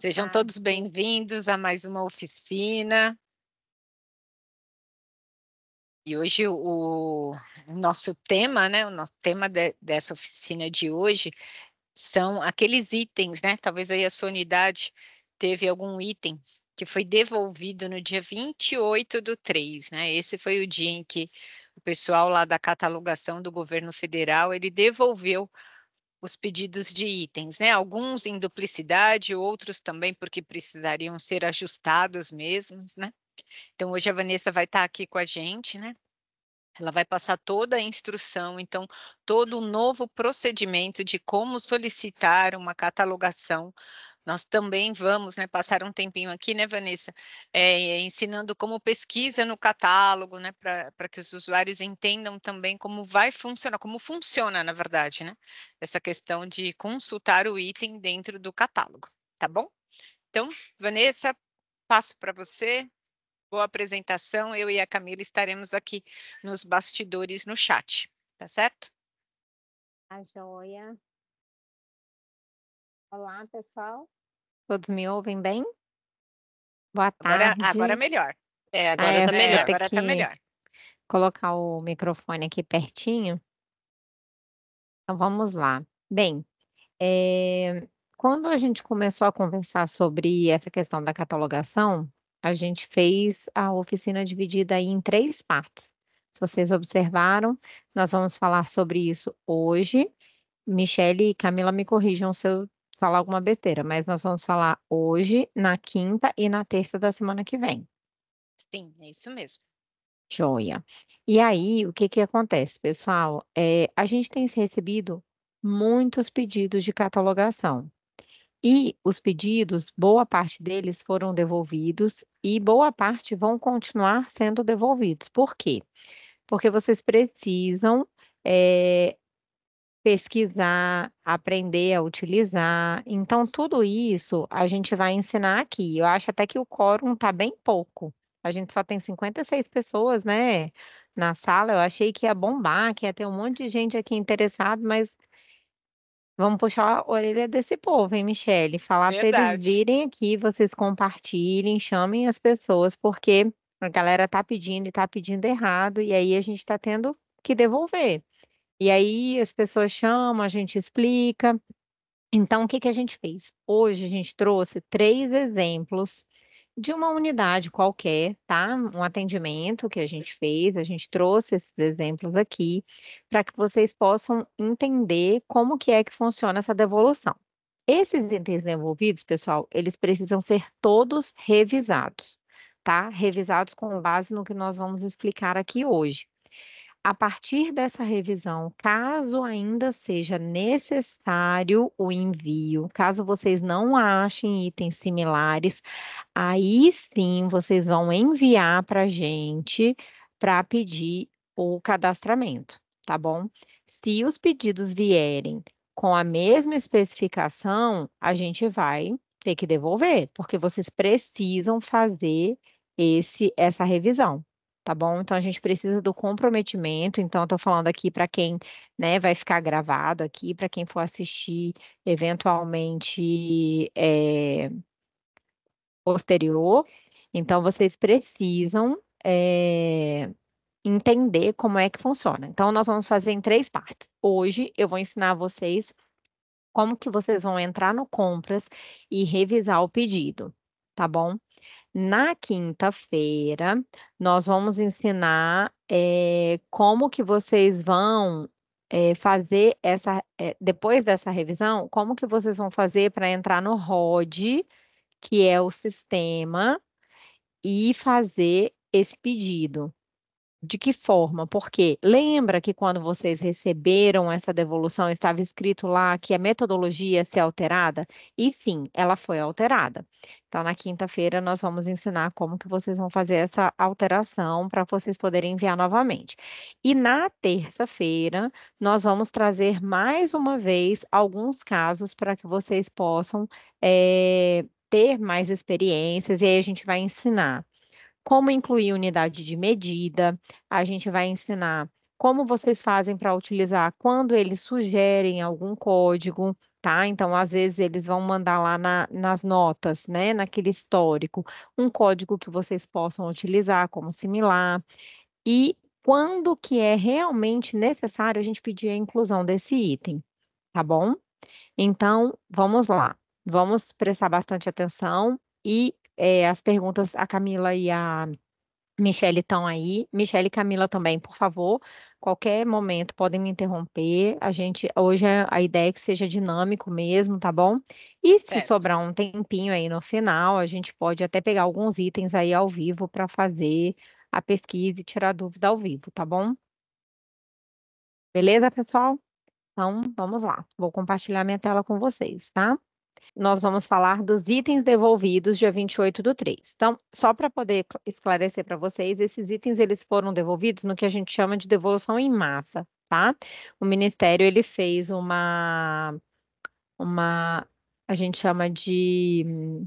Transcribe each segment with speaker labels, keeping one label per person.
Speaker 1: Sejam todos
Speaker 2: bem-vindos a mais uma oficina. E hoje o, o nosso tema, né, o nosso tema de, dessa oficina de hoje são aqueles itens, né? Talvez aí a sua unidade teve algum item que foi devolvido no dia 28 do 3, né? Esse foi o dia em que o pessoal lá da catalogação do governo federal, ele devolveu os pedidos de itens, né? Alguns em duplicidade, outros também porque precisariam ser ajustados mesmos, né? Então hoje a Vanessa vai estar tá aqui com a gente, né? Ela vai passar toda a instrução, então todo o novo procedimento de como solicitar uma catalogação nós também vamos né, passar um tempinho aqui, né, Vanessa, é, ensinando como pesquisa no catálogo, né, para que os usuários entendam também como vai funcionar, como funciona, na verdade, né, essa questão de consultar o item dentro do catálogo, tá bom? Então, Vanessa, passo para você. Boa apresentação. Eu e a Camila estaremos aqui nos
Speaker 1: bastidores no chat, tá certo? A tá joia. Olá, pessoal. Todos me ouvem bem?
Speaker 3: Boa tarde. Agora, melhor.
Speaker 2: É, agora ah, é, tá é
Speaker 3: melhor. Agora está melhor. Colocar o microfone aqui pertinho. Então vamos lá. Bem, é, quando a gente começou a conversar sobre essa questão da catalogação, a gente fez a oficina dividida em três partes. Se vocês observaram, nós vamos falar sobre isso hoje. Michele e Camila me corrijam se eu falar alguma besteira, mas nós vamos falar hoje, na quinta e na terça da semana que vem.
Speaker 2: Sim, é isso mesmo.
Speaker 3: Joia. E aí, o que que acontece, pessoal? É, a gente tem recebido muitos pedidos de catalogação. E os pedidos, boa parte deles foram devolvidos e boa parte vão continuar sendo devolvidos. Por quê? Porque vocês precisam é, pesquisar, aprender a utilizar. Então, tudo isso a gente vai ensinar aqui. Eu acho até que o quórum está bem pouco. A gente só tem 56 pessoas, né, na sala. Eu achei que ia bombar, que ia ter um monte de gente aqui interessada, mas vamos puxar a orelha desse povo, hein, Michele? Falar para eles virem aqui, vocês compartilhem, chamem as pessoas, porque a galera tá pedindo e tá pedindo errado, e aí a gente está tendo que devolver. E aí as pessoas chamam, a gente explica. Então, o que, que a gente fez? Hoje a gente trouxe três exemplos de uma unidade qualquer, tá? Um atendimento que a gente fez, a gente trouxe esses exemplos aqui para que vocês possam entender como que é que funciona essa devolução. Esses itens devolvidos, pessoal, eles precisam ser todos revisados, tá? Revisados com base no que nós vamos explicar aqui hoje. A partir dessa revisão, caso ainda seja necessário o envio, caso vocês não achem itens similares, aí sim vocês vão enviar para a gente para pedir o cadastramento, tá bom? Se os pedidos vierem com a mesma especificação, a gente vai ter que devolver, porque vocês precisam fazer esse essa revisão, tá bom? Então a gente precisa do comprometimento. Então estou falando aqui para quem, né, vai ficar gravado aqui, para quem for assistir eventualmente é, posterior. Então vocês precisam é, entender como é que funciona. Então nós vamos fazer em três partes. Hoje eu vou ensinar vocês como que vocês vão entrar no compras e revisar o pedido, tá bom? Na quinta-feira, nós vamos ensinar é, como que vocês vão é, fazer essa, é, depois dessa revisão, como que vocês vão fazer para entrar no ROD, que é o sistema, e fazer esse pedido. De que forma? Porque lembra que quando vocês receberam essa devolução estava escrito lá que a metodologia ia ser alterada? E sim, ela foi alterada. Então, na quinta-feira, nós vamos ensinar como que vocês vão fazer essa alteração para vocês poderem enviar novamente. E na terça-feira, nós vamos trazer mais uma vez alguns casos para que vocês possam é, ter mais experiências e aí a gente vai ensinar como incluir unidade de medida, a gente vai ensinar como vocês fazem para utilizar quando eles sugerem algum código, tá? Então, às vezes, eles vão mandar lá na, nas notas, né? Naquele histórico, um código que vocês possam utilizar como similar. E quando que é realmente necessário a gente pedir a inclusão desse item, tá bom? Então, vamos lá. Vamos prestar bastante atenção e é, as perguntas, a Camila e a Michelle estão aí. Michelle e Camila também, por favor. Qualquer momento podem me interromper. A gente hoje é a ideia é que seja dinâmico mesmo, tá bom? E se certo. sobrar um tempinho aí no final, a gente pode até pegar alguns itens aí ao vivo para fazer a pesquisa e tirar dúvida ao vivo, tá bom? Beleza, pessoal? Então, vamos lá. Vou compartilhar minha tela com vocês, tá? nós vamos falar dos itens devolvidos dia 28 do 3. Então, só para poder esclarecer para vocês, esses itens eles foram devolvidos no que a gente chama de devolução em massa, tá? O Ministério ele fez uma, uma a gente chama de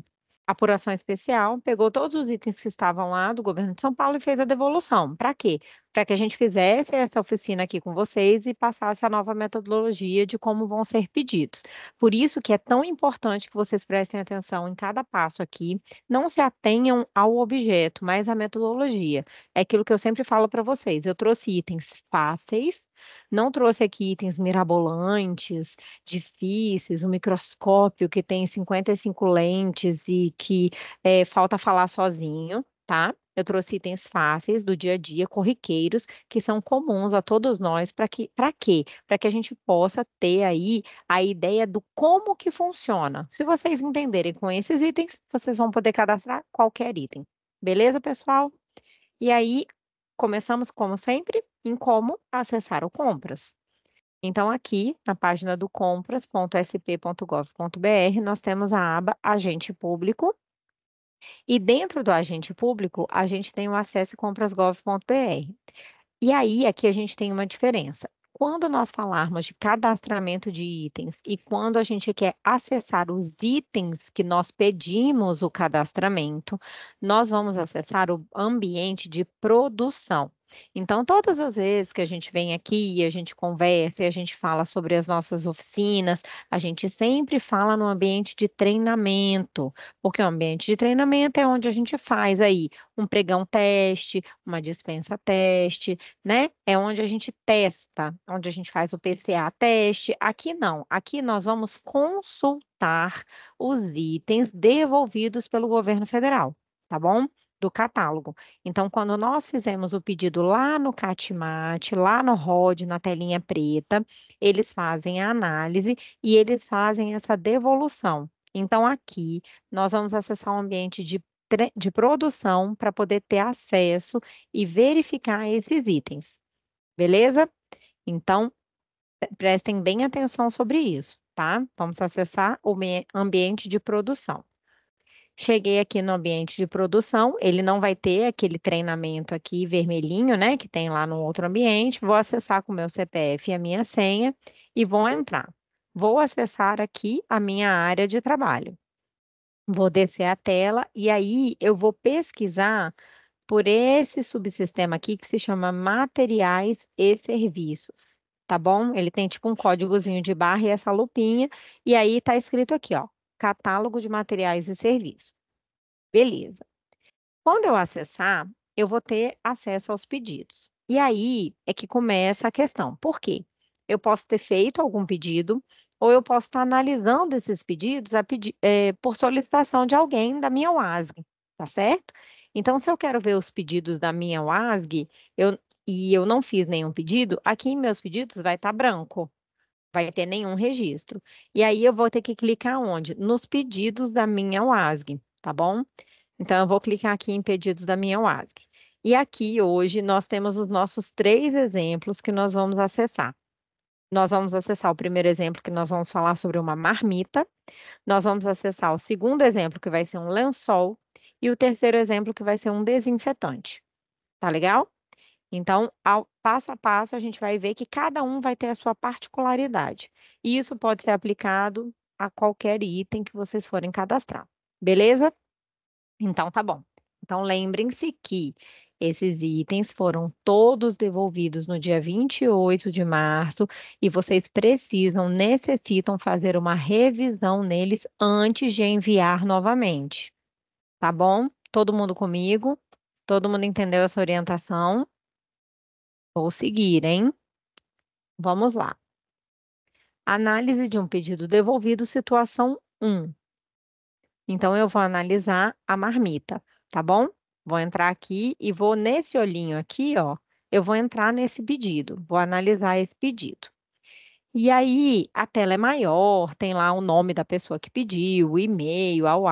Speaker 3: apuração especial, pegou todos os itens que estavam lá do governo de São Paulo e fez a devolução. Para quê? Para que a gente fizesse essa oficina aqui com vocês e passasse a nova metodologia de como vão ser pedidos. Por isso que é tão importante que vocês prestem atenção em cada passo aqui, não se atenham ao objeto, mas à metodologia. É aquilo que eu sempre falo para vocês. Eu trouxe itens fáceis não trouxe aqui itens mirabolantes, difíceis, o um microscópio que tem 55 lentes e que é, falta falar sozinho, tá? Eu trouxe itens fáceis do dia a dia, corriqueiros, que são comuns a todos nós, para que para quê? Para que a gente possa ter aí a ideia do como que funciona. Se vocês entenderem com esses itens, vocês vão poder cadastrar qualquer item. Beleza, pessoal? E aí, Começamos, como sempre, em como acessar o Compras. Então, aqui na página do compras.sp.gov.br, nós temos a aba Agente Público. E dentro do agente público, a gente tem o acesso compras.gov.br. E aí, aqui a gente tem uma diferença quando nós falarmos de cadastramento de itens e quando a gente quer acessar os itens que nós pedimos o cadastramento, nós vamos acessar o ambiente de produção. Então, todas as vezes que a gente vem aqui e a gente conversa e a gente fala sobre as nossas oficinas, a gente sempre fala no ambiente de treinamento, porque o ambiente de treinamento é onde a gente faz aí um pregão teste, uma dispensa teste, né? É onde a gente testa, onde a gente faz o PCA teste. Aqui não, aqui nós vamos consultar os itens devolvidos pelo governo federal, tá bom? do catálogo. Então, quando nós fizemos o pedido lá no Catimate, lá no ROD, na telinha preta, eles fazem a análise e eles fazem essa devolução. Então, aqui nós vamos acessar o um ambiente de, de produção para poder ter acesso e verificar esses itens. Beleza? Então, prestem bem atenção sobre isso, tá? Vamos acessar o ambiente de produção. Cheguei aqui no ambiente de produção, ele não vai ter aquele treinamento aqui vermelhinho, né, que tem lá no outro ambiente. Vou acessar com o meu CPF e a minha senha e vou entrar. Vou acessar aqui a minha área de trabalho. Vou descer a tela e aí eu vou pesquisar por esse subsistema aqui que se chama materiais e serviços, tá bom? Ele tem tipo um códigozinho de barra e essa lupinha e aí tá escrito aqui, ó, catálogo de materiais e serviços. Beleza. Quando eu acessar, eu vou ter acesso aos pedidos. E aí é que começa a questão. Por quê? Eu posso ter feito algum pedido, ou eu posso estar analisando esses pedidos pedi é, por solicitação de alguém da minha UASG, tá certo? Então, se eu quero ver os pedidos da minha UASG eu, e eu não fiz nenhum pedido, aqui em meus pedidos vai estar branco, vai ter nenhum registro. E aí eu vou ter que clicar onde? Nos pedidos da minha OASG, tá bom? Então, eu vou clicar aqui em pedidos da minha OASG E aqui, hoje, nós temos os nossos três exemplos que nós vamos acessar. Nós vamos acessar o primeiro exemplo, que nós vamos falar sobre uma marmita. Nós vamos acessar o segundo exemplo, que vai ser um lençol. E o terceiro exemplo, que vai ser um desinfetante. Tá legal? Então, ao, passo a passo, a gente vai ver que cada um vai ter a sua particularidade. E isso pode ser aplicado a qualquer item que vocês forem cadastrar, beleza? Então, tá bom. Então, lembrem-se que esses itens foram todos devolvidos no dia 28 de março e vocês precisam, necessitam fazer uma revisão neles antes de enviar novamente. Tá bom? Todo mundo comigo? Todo mundo entendeu essa orientação? Vou seguir, hein? Vamos lá. Análise de um pedido devolvido, situação 1. Então, eu vou analisar a marmita, tá bom? Vou entrar aqui e vou nesse olhinho aqui, ó. Eu vou entrar nesse pedido, vou analisar esse pedido. E aí a tela é maior, tem lá o nome da pessoa que pediu, o e-mail, ao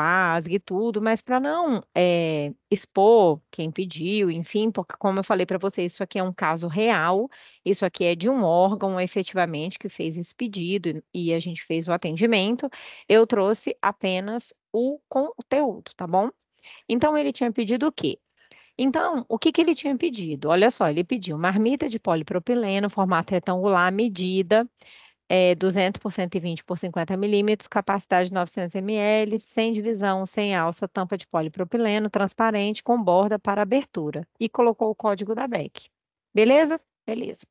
Speaker 3: e tudo, mas para não é, expor quem pediu, enfim, porque como eu falei para vocês, isso aqui é um caso real, isso aqui é de um órgão efetivamente que fez esse pedido e a gente fez o atendimento, eu trouxe apenas o conteúdo, tá bom? Então ele tinha pedido o quê? Então, o que, que ele tinha pedido? Olha só, ele pediu marmita de polipropileno, formato retangular, medida é, eh, 200 por 120 por 50 milímetros, capacidade 900 ml, sem divisão, sem alça, tampa de polipropileno, transparente, com borda para abertura. E colocou o código da BEC. Beleza? Beleza.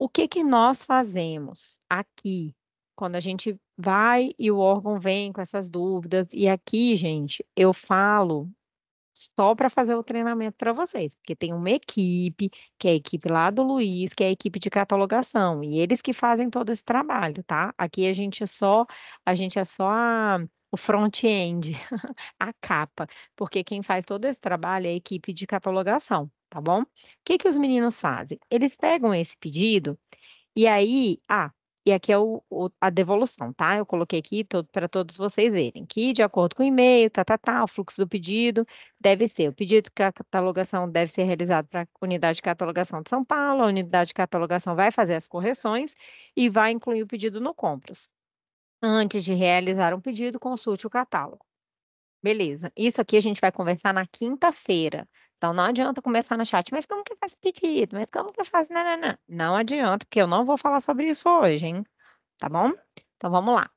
Speaker 3: O que, que nós fazemos aqui, quando a gente vai e o órgão vem com essas dúvidas? E aqui, gente, eu falo só para fazer o treinamento para vocês, porque tem uma equipe, que é a equipe lá do Luiz, que é a equipe de catalogação, e eles que fazem todo esse trabalho, tá? Aqui a gente é só, a gente é só a, o front-end, a capa, porque quem faz todo esse trabalho é a equipe de catalogação, tá bom? O que que os meninos fazem? Eles pegam esse pedido e aí, ah, e aqui é o, o, a devolução, tá? Eu coloquei aqui todo, para todos vocês verem que, de acordo com o e-mail, tá, tá, tá, o fluxo do pedido deve ser. O pedido de catalogação deve ser realizado para a unidade de catalogação de São Paulo, a unidade de catalogação vai fazer as correções e vai incluir o pedido no compras. Antes de realizar um pedido, consulte o catálogo. Beleza. Isso aqui a gente vai conversar na quinta-feira, então não adianta começar no chat, mas como que faz pedido? Mas como que faz? Não, não, não. não adianta, porque eu não vou falar sobre isso hoje, hein? Tá bom? Então vamos lá.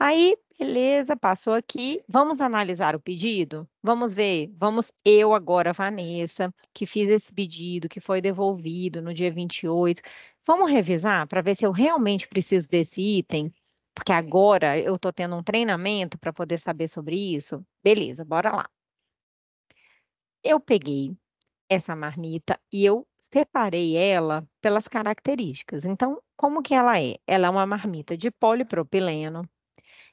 Speaker 3: Aí, beleza, passou aqui. Vamos analisar o pedido? Vamos ver. Vamos, eu agora, Vanessa, que fiz esse pedido, que foi devolvido no dia 28. Vamos revisar para ver se eu realmente preciso desse item? Porque agora eu estou tendo um treinamento para poder saber sobre isso. Beleza, bora lá. Eu peguei essa marmita e eu separei ela pelas características. Então, como que ela é? Ela é uma marmita de polipropileno,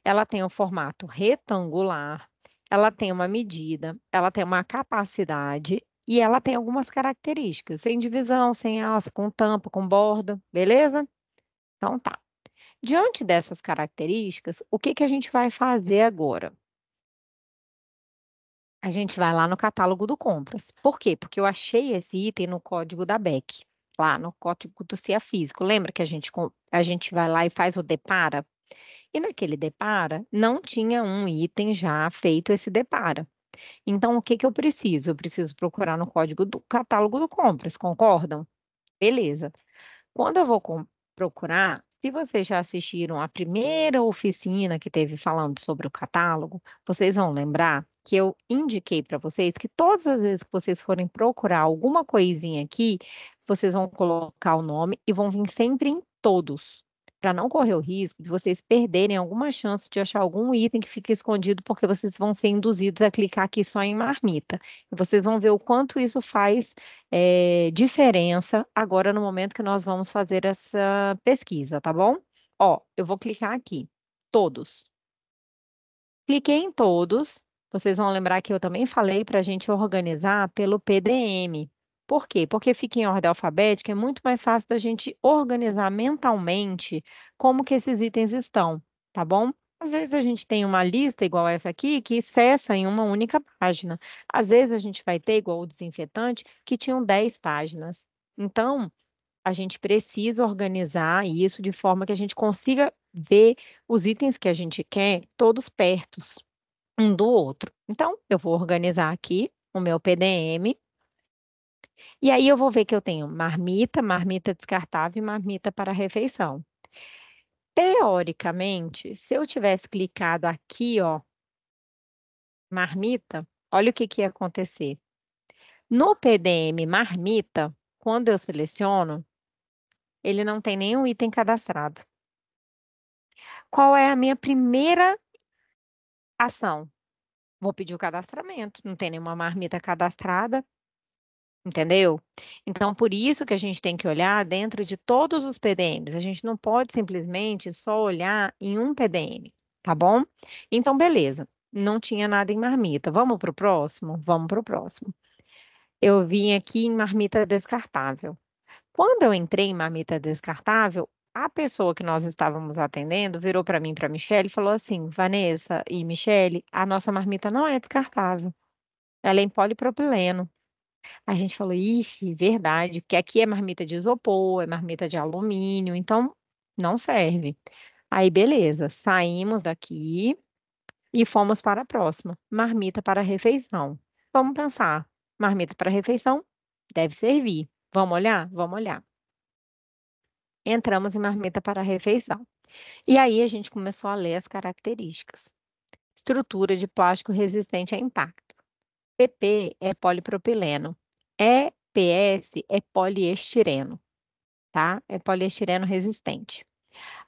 Speaker 3: ela tem um formato retangular, ela tem uma medida, ela tem uma capacidade e ela tem algumas características, sem divisão, sem alça, com tampa, com borda, beleza? Então tá. Diante dessas características, o que, que a gente vai fazer agora? a gente vai lá no catálogo do compras. Por quê? Porque eu achei esse item no código da BEC, lá no código do CIA Físico. Lembra que a gente, a gente vai lá e faz o depara? E naquele depara, não tinha um item já feito esse depara. Então, o que, que eu preciso? Eu preciso procurar no código do catálogo do compras, concordam? Beleza. Quando eu vou procurar, se vocês já assistiram a primeira oficina que teve falando sobre o catálogo, vocês vão lembrar que eu indiquei para vocês, que todas as vezes que vocês forem procurar alguma coisinha aqui, vocês vão colocar o nome e vão vir sempre em todos, para não correr o risco de vocês perderem alguma chance de achar algum item que fique escondido, porque vocês vão ser induzidos a clicar aqui só em marmita. E vocês vão ver o quanto isso faz é, diferença agora no momento que nós vamos fazer essa pesquisa, tá bom? Ó, eu vou clicar aqui, todos. Cliquei em todos, vocês vão lembrar que eu também falei para a gente organizar pelo PDM. Por quê? Porque fica em ordem alfabética, é muito mais fácil da gente organizar mentalmente como que esses itens estão, tá bom? Às vezes a gente tem uma lista igual essa aqui que cessa em uma única página. Às vezes a gente vai ter, igual o desinfetante, que tinham 10 páginas. Então, a gente precisa organizar isso de forma que a gente consiga ver os itens que a gente quer todos pertos, um do outro. Então, eu vou organizar aqui o meu PDM. E aí eu vou ver que eu tenho marmita, marmita descartável e marmita para refeição. Teoricamente, se eu tivesse clicado aqui, ó, marmita, olha o que, que ia acontecer. No PDM marmita, quando eu seleciono, ele não tem nenhum item cadastrado. Qual é a minha primeira ação. Vou pedir o cadastramento, não tem nenhuma marmita cadastrada, entendeu? Então, por isso que a gente tem que olhar dentro de todos os PDMs. A gente não pode simplesmente só olhar em um PDM, tá bom? Então, beleza, não tinha nada em marmita. Vamos para o próximo? Vamos para o próximo. Eu vim aqui em marmita descartável. Quando eu entrei em marmita descartável, a pessoa que nós estávamos atendendo virou para mim, para Michelle, e falou assim: Vanessa e Michelle, a nossa marmita não é descartável. Ela é em polipropileno. A gente falou: ixi, verdade, porque aqui é marmita de isopor, é marmita de alumínio, então não serve. Aí, beleza, saímos daqui e fomos para a próxima: marmita para refeição. Vamos pensar: marmita para refeição deve servir. Vamos olhar? Vamos olhar entramos em marmita para a refeição. E aí a gente começou a ler as características. Estrutura de plástico resistente a impacto. PP é polipropileno. EPS é poliestireno, tá? É poliestireno resistente.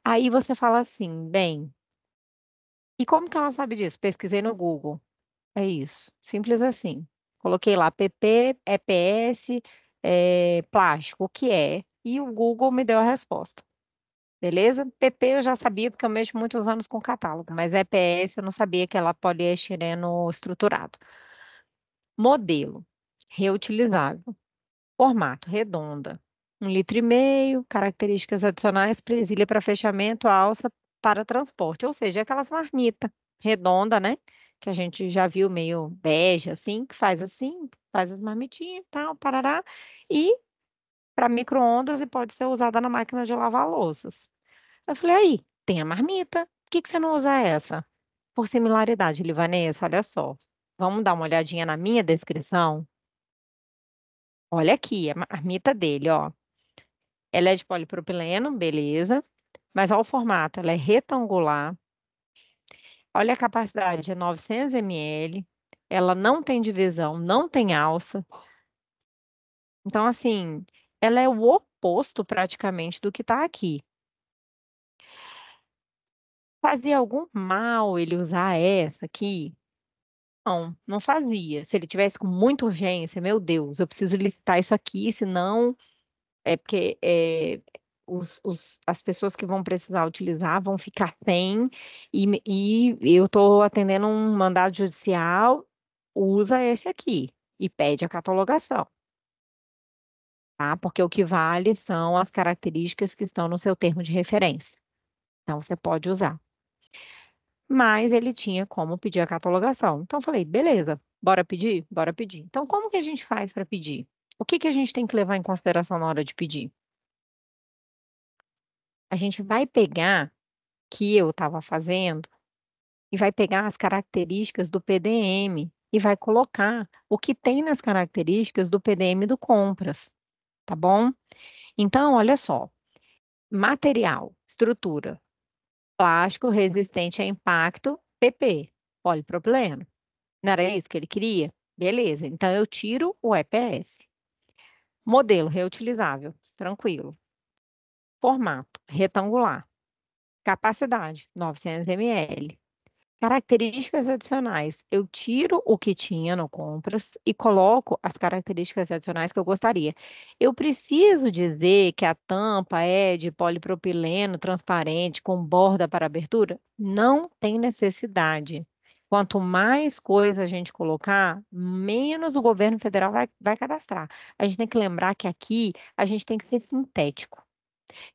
Speaker 3: Aí você fala assim, bem, e como que ela sabe disso? Pesquisei no Google. É isso, simples assim. Coloquei lá PP, EPS, é, é, plástico, o que é? e o Google me deu a resposta. Beleza? PP eu já sabia, porque eu mexo muitos anos com catálogo, mas EPS eu não sabia que era poliestireno é estruturado. Modelo, reutilizável. Formato, redonda. Um litro e meio, características adicionais, presilha para fechamento, alça para transporte. Ou seja, aquelas marmitas redonda, né? Que a gente já viu meio bege, assim, que faz assim, faz as marmitinhas e tal, parará. E para micro-ondas e pode ser usada na máquina de lavar louças. Eu falei, aí, tem a marmita, por que, que você não usa essa? Por similaridade, Livanês, olha só, vamos dar uma olhadinha na minha descrição? Olha aqui, a marmita dele, ó. Ela é de polipropileno, beleza, mas olha o formato, ela é retangular, Olha a capacidade, é 900 ml. Ela não tem divisão, não tem alça. Então, assim, ela é o oposto praticamente do que está aqui. Fazia algum mal ele usar essa aqui? Não, não fazia. Se ele tivesse com muita urgência, meu Deus, eu preciso licitar isso aqui, senão é porque é, os, os, as pessoas que vão precisar utilizar vão ficar sem, e, e eu estou atendendo um mandado judicial, usa esse aqui e pede a catalogação tá? Porque o que vale são as características que estão no seu termo de referência. Então, você pode usar. Mas ele tinha como pedir a catalogação. Então, eu falei, beleza, bora pedir? Bora pedir. Então, como que a gente faz para pedir? O que, que a gente tem que levar em consideração na hora de pedir? A gente vai pegar, que eu estava fazendo, e vai pegar as características do PDM e vai colocar o que tem nas características do PDM do compras tá bom? Então, olha só: material, estrutura, plástico resistente a impacto, PP, polipropileno. Não era isso que ele queria? Beleza, então eu tiro o EPS. Modelo reutilizável, tranquilo. Formato retangular. Capacidade 900 ml. Características adicionais. Eu tiro o que tinha no compras e coloco as características adicionais que eu gostaria. Eu preciso dizer que a tampa é de polipropileno transparente com borda para abertura? Não tem necessidade. Quanto mais coisa a gente colocar, menos o governo federal vai, vai cadastrar. A gente tem que lembrar que aqui a gente tem que ser sintético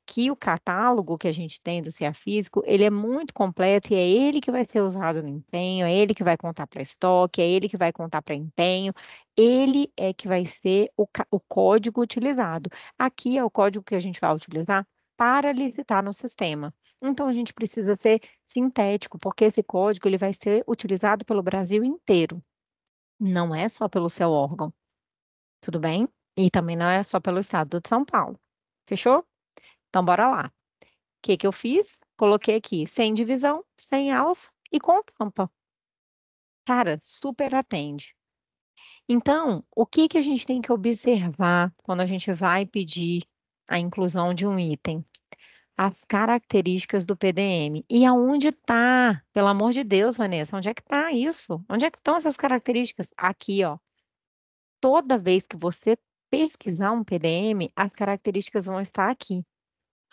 Speaker 3: que o catálogo que a gente tem do CEA Físico, ele é muito completo e é ele que vai ser usado no empenho, é ele que vai contar para estoque, é ele que vai contar para empenho, ele é que vai ser o, o código utilizado. Aqui é o código que a gente vai utilizar para licitar no sistema. Então, a gente precisa ser sintético, porque esse código ele vai ser utilizado pelo Brasil inteiro. Não é só pelo seu órgão. Tudo bem? E também não é só pelo estado de São Paulo. Fechou? Então, bora lá. O que, que eu fiz? Coloquei aqui sem divisão, sem alça e com tampa. Cara, super atende. Então, o que, que a gente tem que observar quando a gente vai pedir a inclusão de um item? As características do PDM. E aonde está? Pelo amor de Deus, Vanessa, onde é que está isso? Onde é que estão essas características? Aqui, ó. Toda vez que você pesquisar um PDM, as características vão estar aqui.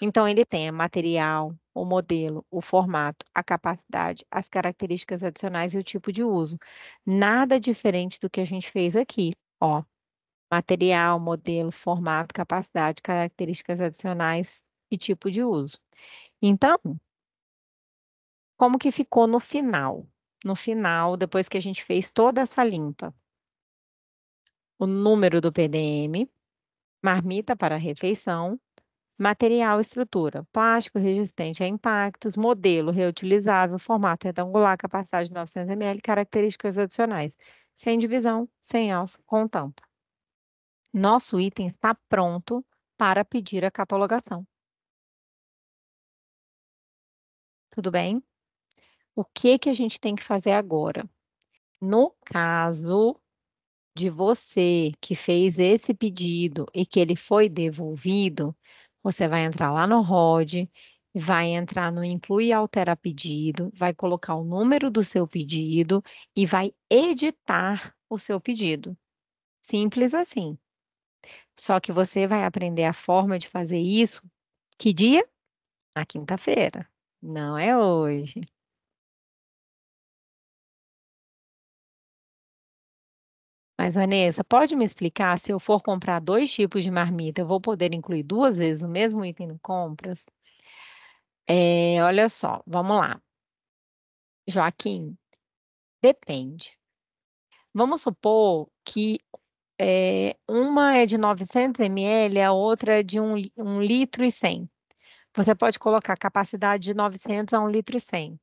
Speaker 3: Então, ele tem material, o modelo, o formato, a capacidade, as características adicionais e o tipo de uso. Nada diferente do que a gente fez aqui, ó. Material, modelo, formato, capacidade, características adicionais e tipo de uso. Então, como que ficou no final? No final, depois que a gente fez toda essa limpa. O número do PDM, marmita para refeição, Material estrutura: plástico resistente a impactos, modelo reutilizável, formato retangular, capacidade 900 ml, características adicionais: sem divisão, sem alça, com tampa. Nosso item está pronto para
Speaker 1: pedir a catalogação. Tudo bem? O que, que a gente tem que fazer agora? No caso
Speaker 3: de você que fez esse pedido e que ele foi devolvido, você vai entrar lá no ROD, vai entrar no Inclui e Altera Pedido, vai colocar o número do seu pedido e vai editar o seu pedido. Simples assim. Só que você vai aprender a forma
Speaker 1: de fazer isso que dia? Na quinta-feira. Não é hoje. Mas, Vanessa, pode me explicar se eu for comprar dois tipos de marmita, eu vou poder incluir
Speaker 3: duas vezes o mesmo item no compras? É, olha só, vamos lá. Joaquim, depende. Vamos supor que é, uma é de 900 ml, a outra é de 1 um, um litro e 100. Você pode colocar capacidade de 900 a 1 litro e 100,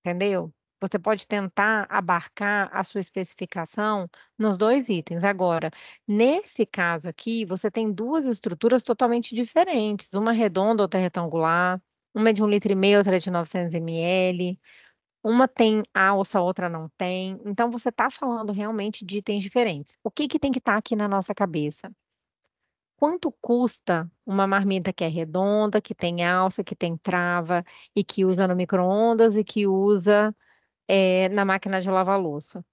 Speaker 3: entendeu? Você pode tentar abarcar a sua especificação nos dois itens. Agora, nesse caso aqui, você tem duas estruturas totalmente diferentes, uma redonda, outra retangular, uma é de um litro e meio, outra é de 900 ml, uma tem alça, outra não tem. Então, você está falando realmente de itens diferentes. O que, que tem que estar tá aqui na nossa cabeça? Quanto custa uma marmita que é redonda, que tem alça, que tem trava e que usa no micro-ondas e que usa é, na máquina de lavar louça.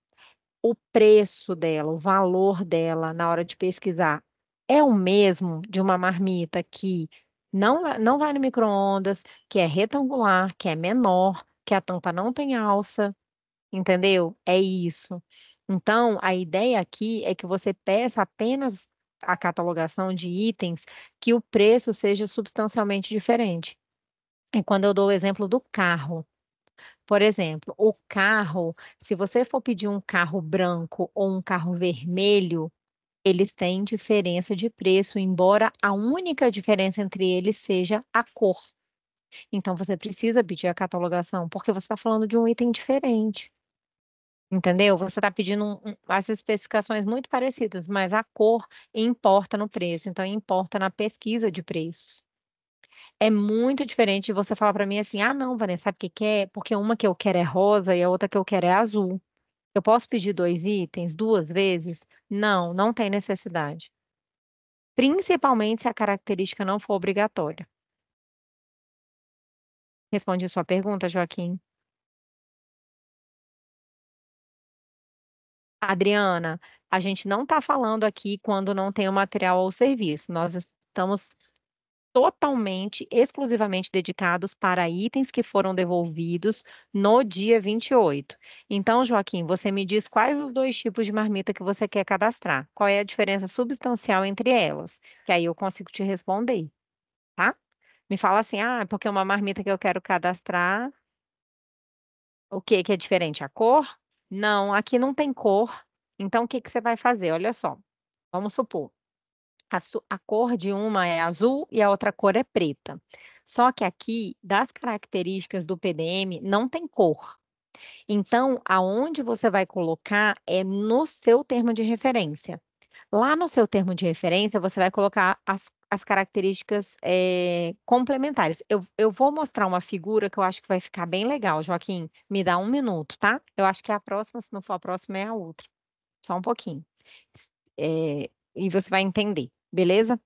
Speaker 3: O preço dela, o valor dela na hora de pesquisar é o mesmo de uma marmita que não, não vai no micro-ondas, que é retangular, que é menor, que a tampa não tem alça, entendeu? É isso. Então, a ideia aqui é que você peça apenas a catalogação de itens que o preço seja substancialmente diferente. É quando eu dou o exemplo do carro. Por exemplo, o carro, se você for pedir um carro branco ou um carro vermelho, eles têm diferença de preço, embora a única diferença entre eles seja a cor. Então, você precisa pedir a catalogação, porque você está falando de um item diferente. Entendeu? Você está pedindo um, um, as especificações muito parecidas, mas a cor importa no preço, então importa na pesquisa de preços. É muito diferente você falar para mim assim: ah, não, Vanessa, sabe o que que é? Porque uma que eu quero é rosa e a outra que eu quero é azul. Eu posso pedir dois itens duas vezes? Não, não tem necessidade. Principalmente se a característica
Speaker 1: não for obrigatória. Responde sua pergunta, Joaquim. Adriana, a gente não está falando aqui quando não tem o material ou serviço. Nós estamos
Speaker 3: totalmente, exclusivamente dedicados para itens que foram devolvidos no dia 28. Então, Joaquim, você me diz quais os dois tipos de marmita que você quer cadastrar. Qual é a diferença substancial entre elas? Que aí eu consigo te responder, tá? Me fala assim, ah, porque é uma marmita que eu quero cadastrar, o que que é diferente? A cor? Não, aqui não tem cor. Então, o que que você vai fazer? Olha só, vamos supor, a, a cor de uma é azul e a outra cor é preta. Só que aqui, das características do PDM, não tem cor. Então, aonde você vai colocar é no seu termo de referência. Lá no seu termo de referência, você vai colocar as, as características é, complementares. Eu, eu vou mostrar uma figura que eu acho que vai ficar bem legal, Joaquim. Me dá um minuto, tá? Eu acho que é a próxima, se não for a próxima, é a outra. Só um pouquinho. É, e você vai entender beleza?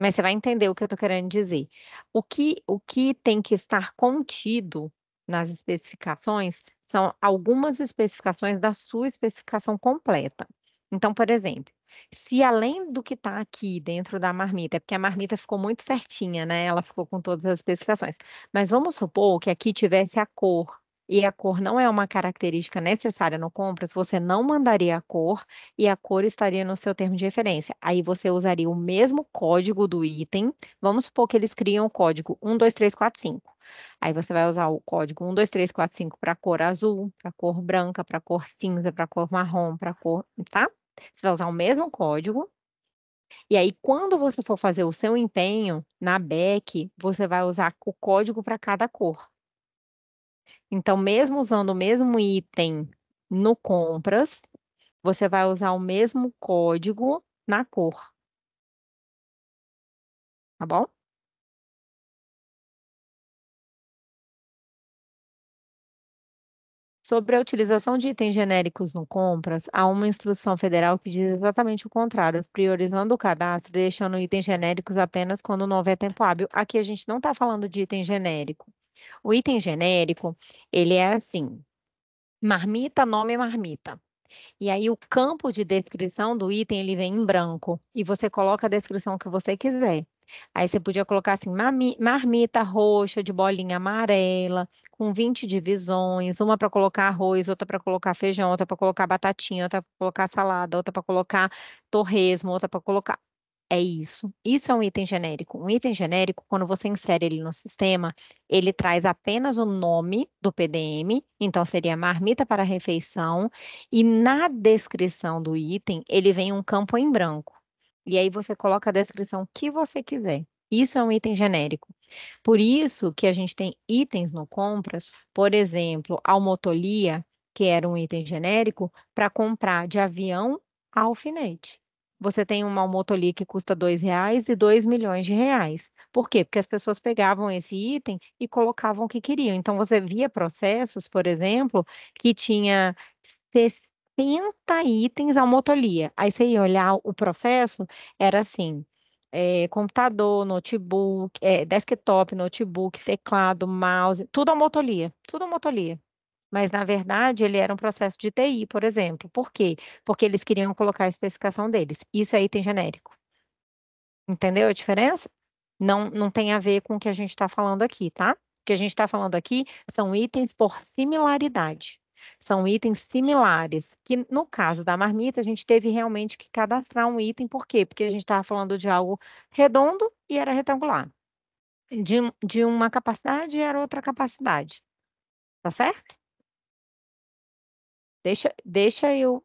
Speaker 3: Mas você vai entender o que eu estou querendo dizer. O que, o que tem que estar contido nas especificações são algumas especificações da sua especificação completa. Então, por exemplo, se além do que está aqui dentro da marmita, é porque a marmita ficou muito certinha, né? Ela ficou com todas as especificações. Mas vamos supor que aqui tivesse a cor e a cor não é uma característica necessária no compras, você não mandaria a cor e a cor estaria no seu termo de referência. Aí você usaria o mesmo código do item. Vamos supor que eles criam o código 12345. Aí você vai usar o código 12345 para cor azul, para cor branca, para cor cinza, para cor marrom, para cor, tá? Você vai usar o mesmo código. E aí, quando você for fazer o seu empenho na BEC, você vai usar o código para cada cor. Então, mesmo usando o mesmo item no compras,
Speaker 1: você vai usar o mesmo código na cor. Tá bom? Sobre a utilização de itens genéricos no compras, há
Speaker 3: uma instrução federal que diz exatamente o contrário, priorizando o cadastro e deixando itens genéricos apenas quando não houver tempo hábil. Aqui a gente não está falando de item genérico. O item genérico, ele é assim, marmita, nome marmita. E aí o campo de descrição do item, ele vem em branco e você coloca a descrição que você quiser. Aí você podia colocar assim, marmita roxa de bolinha amarela, com 20 divisões, uma para colocar arroz, outra para colocar feijão, outra para colocar batatinha, outra para colocar salada, outra para colocar torresmo, outra para colocar é isso. Isso é um item genérico. Um item genérico, quando você insere ele no sistema, ele traz apenas o nome do PDM, então seria marmita para refeição, e na descrição do item, ele vem um campo em branco. E aí você coloca a descrição que você quiser. Isso é um item genérico. Por isso que a gente tem itens no compras, por exemplo, almotolia, que era um item genérico, para comprar de avião a alfinete você tem um malmoto ali que custa dois reais e dois milhões de reais. Por quê? Porque as pessoas pegavam esse item e colocavam o que queriam. Então, você via processos, por exemplo, que tinha 60 itens ao motolia. Aí você ia olhar o processo, era assim, é, computador, notebook, é, desktop, notebook, teclado, mouse, tudo ao motolia, tudo ao motolia mas na verdade ele era um processo de TI, por exemplo. Por quê? Porque eles queriam colocar a especificação deles. Isso é item genérico. Entendeu a diferença? Não, não tem a ver com o que a gente está falando aqui, tá? O que a gente está falando aqui são itens por similaridade. São itens similares, que no caso da marmita, a gente teve realmente que cadastrar um item, por quê? Porque a gente estava falando de algo redondo e era retangular. De, de uma capacidade era outra capacidade. Tá certo? Deixa, deixa eu.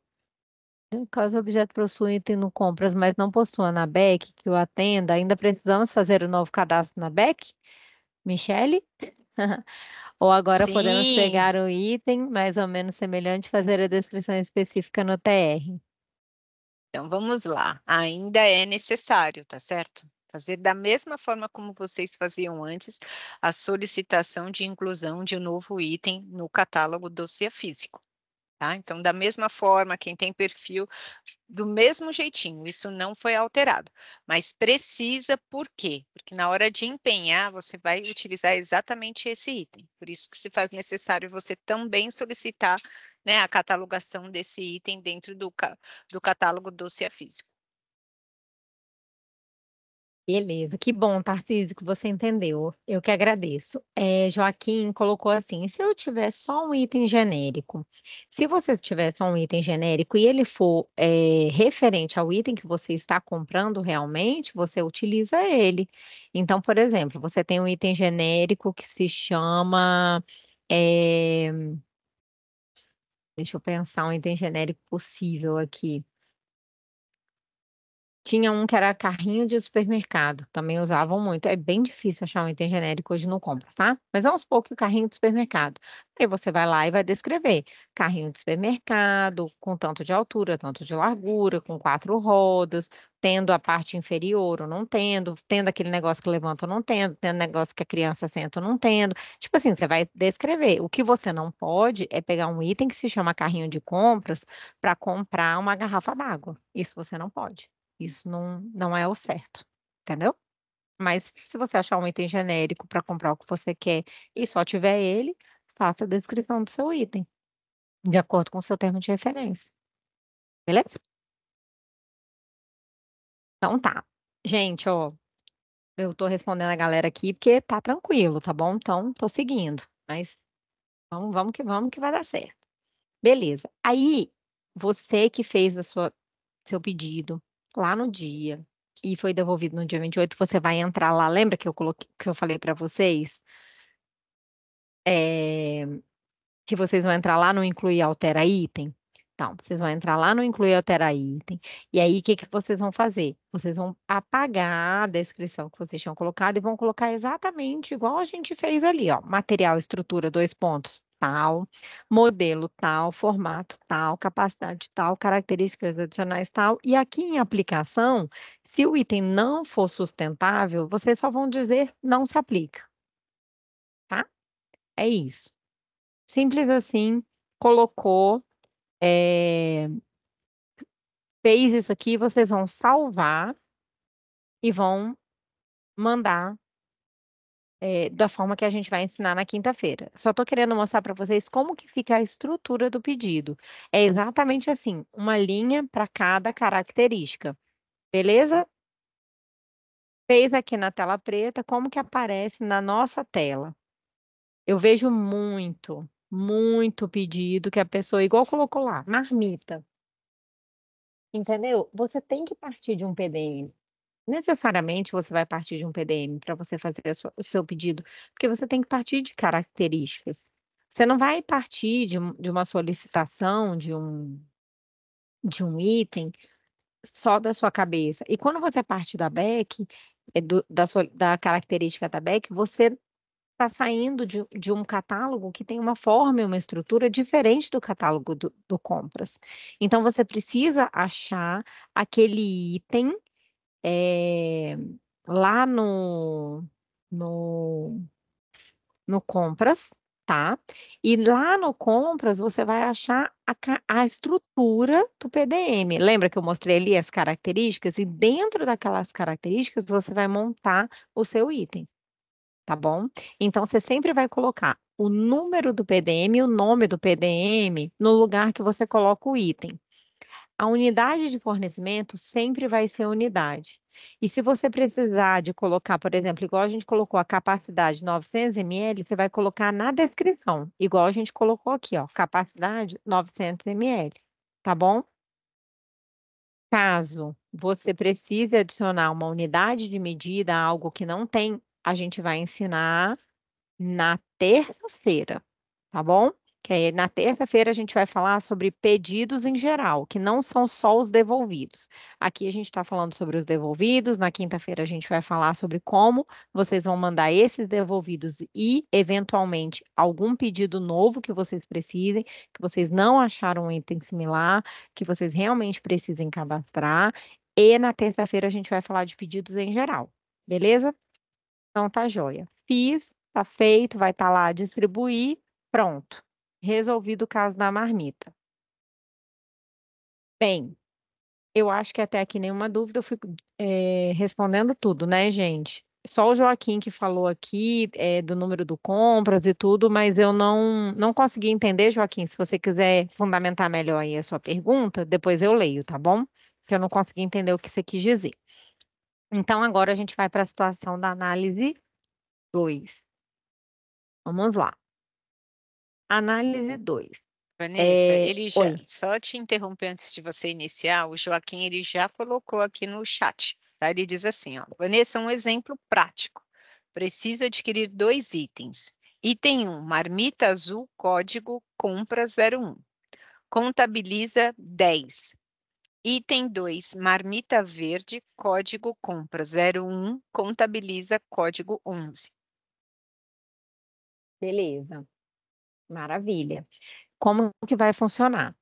Speaker 3: Caso o objeto possua item no compras, mas não possua na BEC que o atenda, ainda precisamos fazer o um novo cadastro na BEC? Michele? ou agora Sim. podemos pegar o item mais ou menos semelhante e fazer a descrição específica no TR.
Speaker 2: Então vamos lá. Ainda é necessário, tá certo? Fazer da mesma forma como vocês faziam antes a solicitação de inclusão de um novo item no catálogo do CIA físico. Tá? Então, da mesma forma, quem tem perfil, do mesmo jeitinho, isso não foi alterado. Mas precisa, por quê? Porque na hora de empenhar, você vai utilizar exatamente esse item. Por isso que se faz necessário você também solicitar né, a catalogação desse item dentro do, do catálogo do CIA físico.
Speaker 3: Beleza, que bom, Tarcísio, que você entendeu. Eu que agradeço. É, Joaquim colocou assim: se eu tiver só um item genérico, se você tiver só um item genérico e ele for é, referente ao item que você está comprando realmente, você utiliza ele. Então, por exemplo, você tem um item genérico que se chama. É, deixa eu pensar um item genérico possível aqui. Tinha um que era carrinho de supermercado, também usavam muito. É bem difícil achar um item genérico hoje no compras, tá? Mas vamos supor que o carrinho de supermercado. Aí você vai lá e vai descrever carrinho de supermercado, com tanto de altura, tanto de largura, com quatro rodas, tendo a parte inferior ou não tendo, tendo aquele negócio que levanta ou não tendo, tendo negócio que a criança senta ou não tendo. Tipo assim, você vai descrever. O que você não pode é pegar um item que se chama carrinho de compras para comprar uma garrafa d'água. Isso você não pode. Isso não, não é o certo, entendeu? Mas se você achar um item genérico para comprar o que você quer e só tiver ele,
Speaker 1: faça a descrição do seu item, de acordo com o seu termo de referência. Beleza? Então tá. Gente, ó,
Speaker 3: eu tô respondendo a galera aqui porque tá tranquilo, tá bom? Então, tô seguindo. Mas vamos, vamos que vamos que vai dar certo. Beleza. Aí, você que fez a sua, seu pedido, lá no dia e foi devolvido no dia 28, você vai entrar lá. Lembra que eu coloquei, que eu falei para vocês? É, que vocês vão entrar lá no incluir altera item. Então, vocês vão entrar lá no incluir altera item. E aí, o que, que vocês vão fazer? Vocês vão apagar a descrição que vocês tinham colocado e vão colocar exatamente igual a gente fez ali, ó. Material, estrutura, dois pontos tal, modelo tal, formato tal, capacidade tal, características adicionais tal. E aqui em aplicação, se o item não for sustentável, vocês só vão dizer não se aplica. Tá? É isso. Simples assim, colocou, é, fez isso aqui, vocês vão salvar e vão mandar é, da forma que a gente vai ensinar na quinta-feira. Só estou querendo mostrar para vocês como que fica a estrutura do pedido. É exatamente assim, uma linha para cada característica. Beleza? Fez aqui na tela preta, como que aparece na nossa tela? Eu vejo muito, muito pedido que a pessoa, igual colocou lá, marmita. Entendeu? Você tem que partir de um PDF. Necessariamente você vai partir de um PDM para você fazer a sua, o seu pedido, porque você tem que partir de características. Você não vai partir de, de uma solicitação, de um, de um item, só da sua cabeça. E quando você parte da BEC, é do, da, sua, da característica da BEC, você está saindo de, de, um catálogo que tem uma forma e uma estrutura diferente do catálogo do, do compras. Então, você precisa achar aquele item é, lá no, no, no Compras, tá? E lá no Compras você vai achar a, a estrutura do PDM. Lembra que eu mostrei ali as características? E dentro daquelas características você vai montar o seu item, tá bom? Então você sempre vai colocar o número do PDM o nome do PDM no lugar que você coloca o item. A unidade de fornecimento sempre vai ser unidade. E se você precisar de colocar, por exemplo, igual a gente colocou a capacidade 900 ml, você vai colocar na descrição, igual a gente colocou aqui, ó, capacidade 900 ml, tá bom? Caso você precise adicionar uma unidade de medida, algo que não tem, a gente vai ensinar na terça-feira, tá bom? que na terça-feira a gente vai falar sobre pedidos em geral, que não são só os devolvidos. Aqui a gente está falando sobre os devolvidos, na quinta-feira a gente vai falar sobre como vocês vão mandar esses devolvidos e, eventualmente, algum pedido novo que vocês precisem, que vocês não acharam um item similar, que vocês realmente precisem cadastrar. E na terça-feira a gente vai falar de pedidos em geral, beleza? Então tá joia. Fiz, tá feito, vai estar tá lá distribuir, pronto resolvido o caso da marmita. Bem, eu acho que até aqui nenhuma dúvida, eu fui é, respondendo tudo, né, gente? Só o Joaquim que falou aqui é, do número do compras e tudo, mas eu não, não consegui entender, Joaquim. Se você quiser fundamentar melhor aí a sua pergunta, depois eu leio, tá bom? Porque eu não consegui entender o que você quis dizer. Então, agora a gente vai para a situação da análise 2. Vamos lá. Análise 2. Vanessa, é... ele já,
Speaker 2: só te interromper antes de você iniciar, o Joaquim ele já colocou aqui no chat. Tá? Ele diz assim, ó, Vanessa, um exemplo prático. Preciso adquirir dois itens. Item 1, marmita azul, código compra 01. Contabiliza 10. Item 2, marmita verde, código compra 01,
Speaker 3: contabiliza código 11. Beleza. Maravilha. Como que vai funcionar?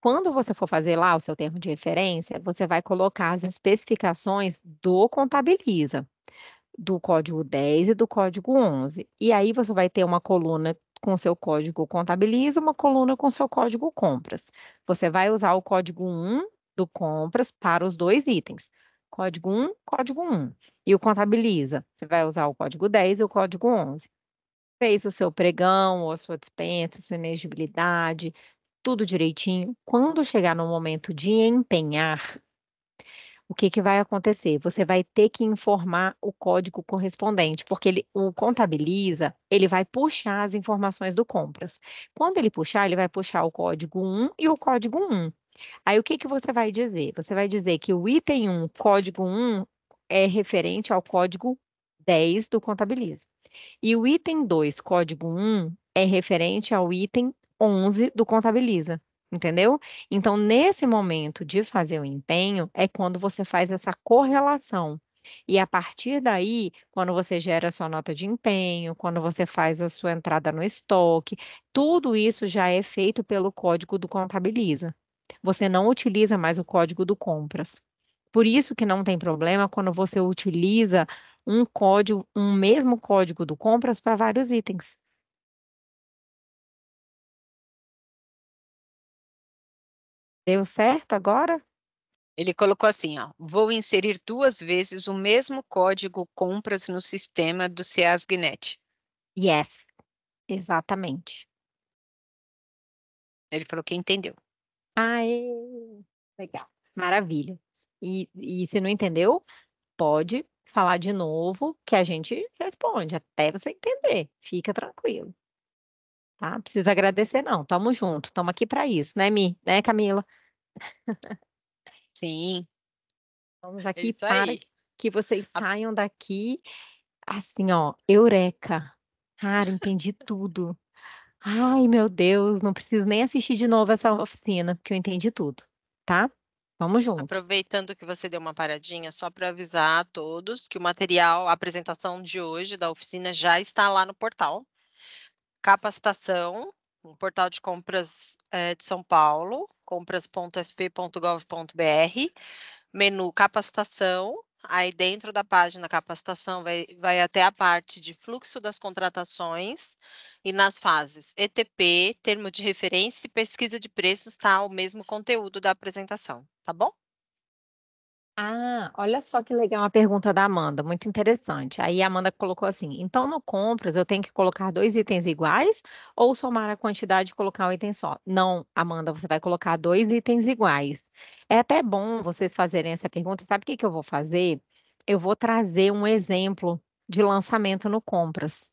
Speaker 3: Quando você for fazer lá o seu termo de referência, você vai colocar as especificações do contabiliza, do código 10 e do código 11. E aí você vai ter uma coluna com seu código contabiliza, uma coluna com seu código compras. Você vai usar o código 1 do compras para os dois itens. Código 1, código 1. E o contabiliza, você vai usar o código 10 e o código 11 fez o seu pregão, ou a sua dispensa, sua inegibilidade, tudo direitinho, quando chegar no momento de empenhar, o que, que vai acontecer? Você vai ter que informar o código correspondente, porque ele, o contabiliza, ele vai puxar as informações do compras. Quando ele puxar, ele vai puxar o código 1 e o código 1. Aí o que, que você vai dizer? Você vai dizer que o item 1, código 1, é referente ao código 10 do contabiliza. E o item 2, código 1, é referente ao item 11 do Contabiliza, entendeu? Então, nesse momento de fazer o empenho, é quando você faz essa correlação. E a partir daí, quando você gera a sua nota de empenho, quando você faz a sua entrada no estoque, tudo isso já é feito pelo código do Contabiliza. Você não utiliza mais o código do Compras. Por isso que não tem problema quando você utiliza
Speaker 1: um código, um mesmo código do compras para vários itens. Deu certo agora? Ele colocou assim, ó, vou inserir duas vezes o mesmo código
Speaker 2: compras no sistema do CEASGNet.
Speaker 3: Yes, exatamente. Ele falou que entendeu. Aê, legal, maravilha. E, e se não entendeu, pode falar de novo, que a gente responde, até você entender. Fica tranquilo. Tá? Precisa agradecer, não. Tamo junto, tamo aqui para isso, né, Mi? Né, Camila? Sim. Vamos aqui isso para aí. que vocês saiam daqui assim, ó, eureka. Cara, entendi tudo. Ai, meu Deus, não preciso nem assistir de novo essa oficina, porque eu entendi tudo, tá? Vamos junto.
Speaker 4: Aproveitando que você deu uma paradinha, só para avisar a todos que o material, a apresentação de hoje da oficina já está lá no portal. Capacitação, o portal de compras é, de São Paulo, compras.sp.gov.br, menu capacitação. Aí dentro da página capacitação vai, vai até a parte de fluxo das contratações e nas fases ETP, termo de referência e pesquisa de preços está o mesmo conteúdo da apresentação tá bom?
Speaker 3: Ah, olha só que legal a pergunta da Amanda, muito interessante. Aí a Amanda colocou assim: então no compras eu tenho que colocar dois itens iguais ou somar a quantidade e colocar um item só? Não, Amanda, você vai colocar dois itens iguais. É até bom vocês fazerem essa pergunta. Sabe o que, que eu vou fazer? Eu vou trazer um exemplo de lançamento no compras.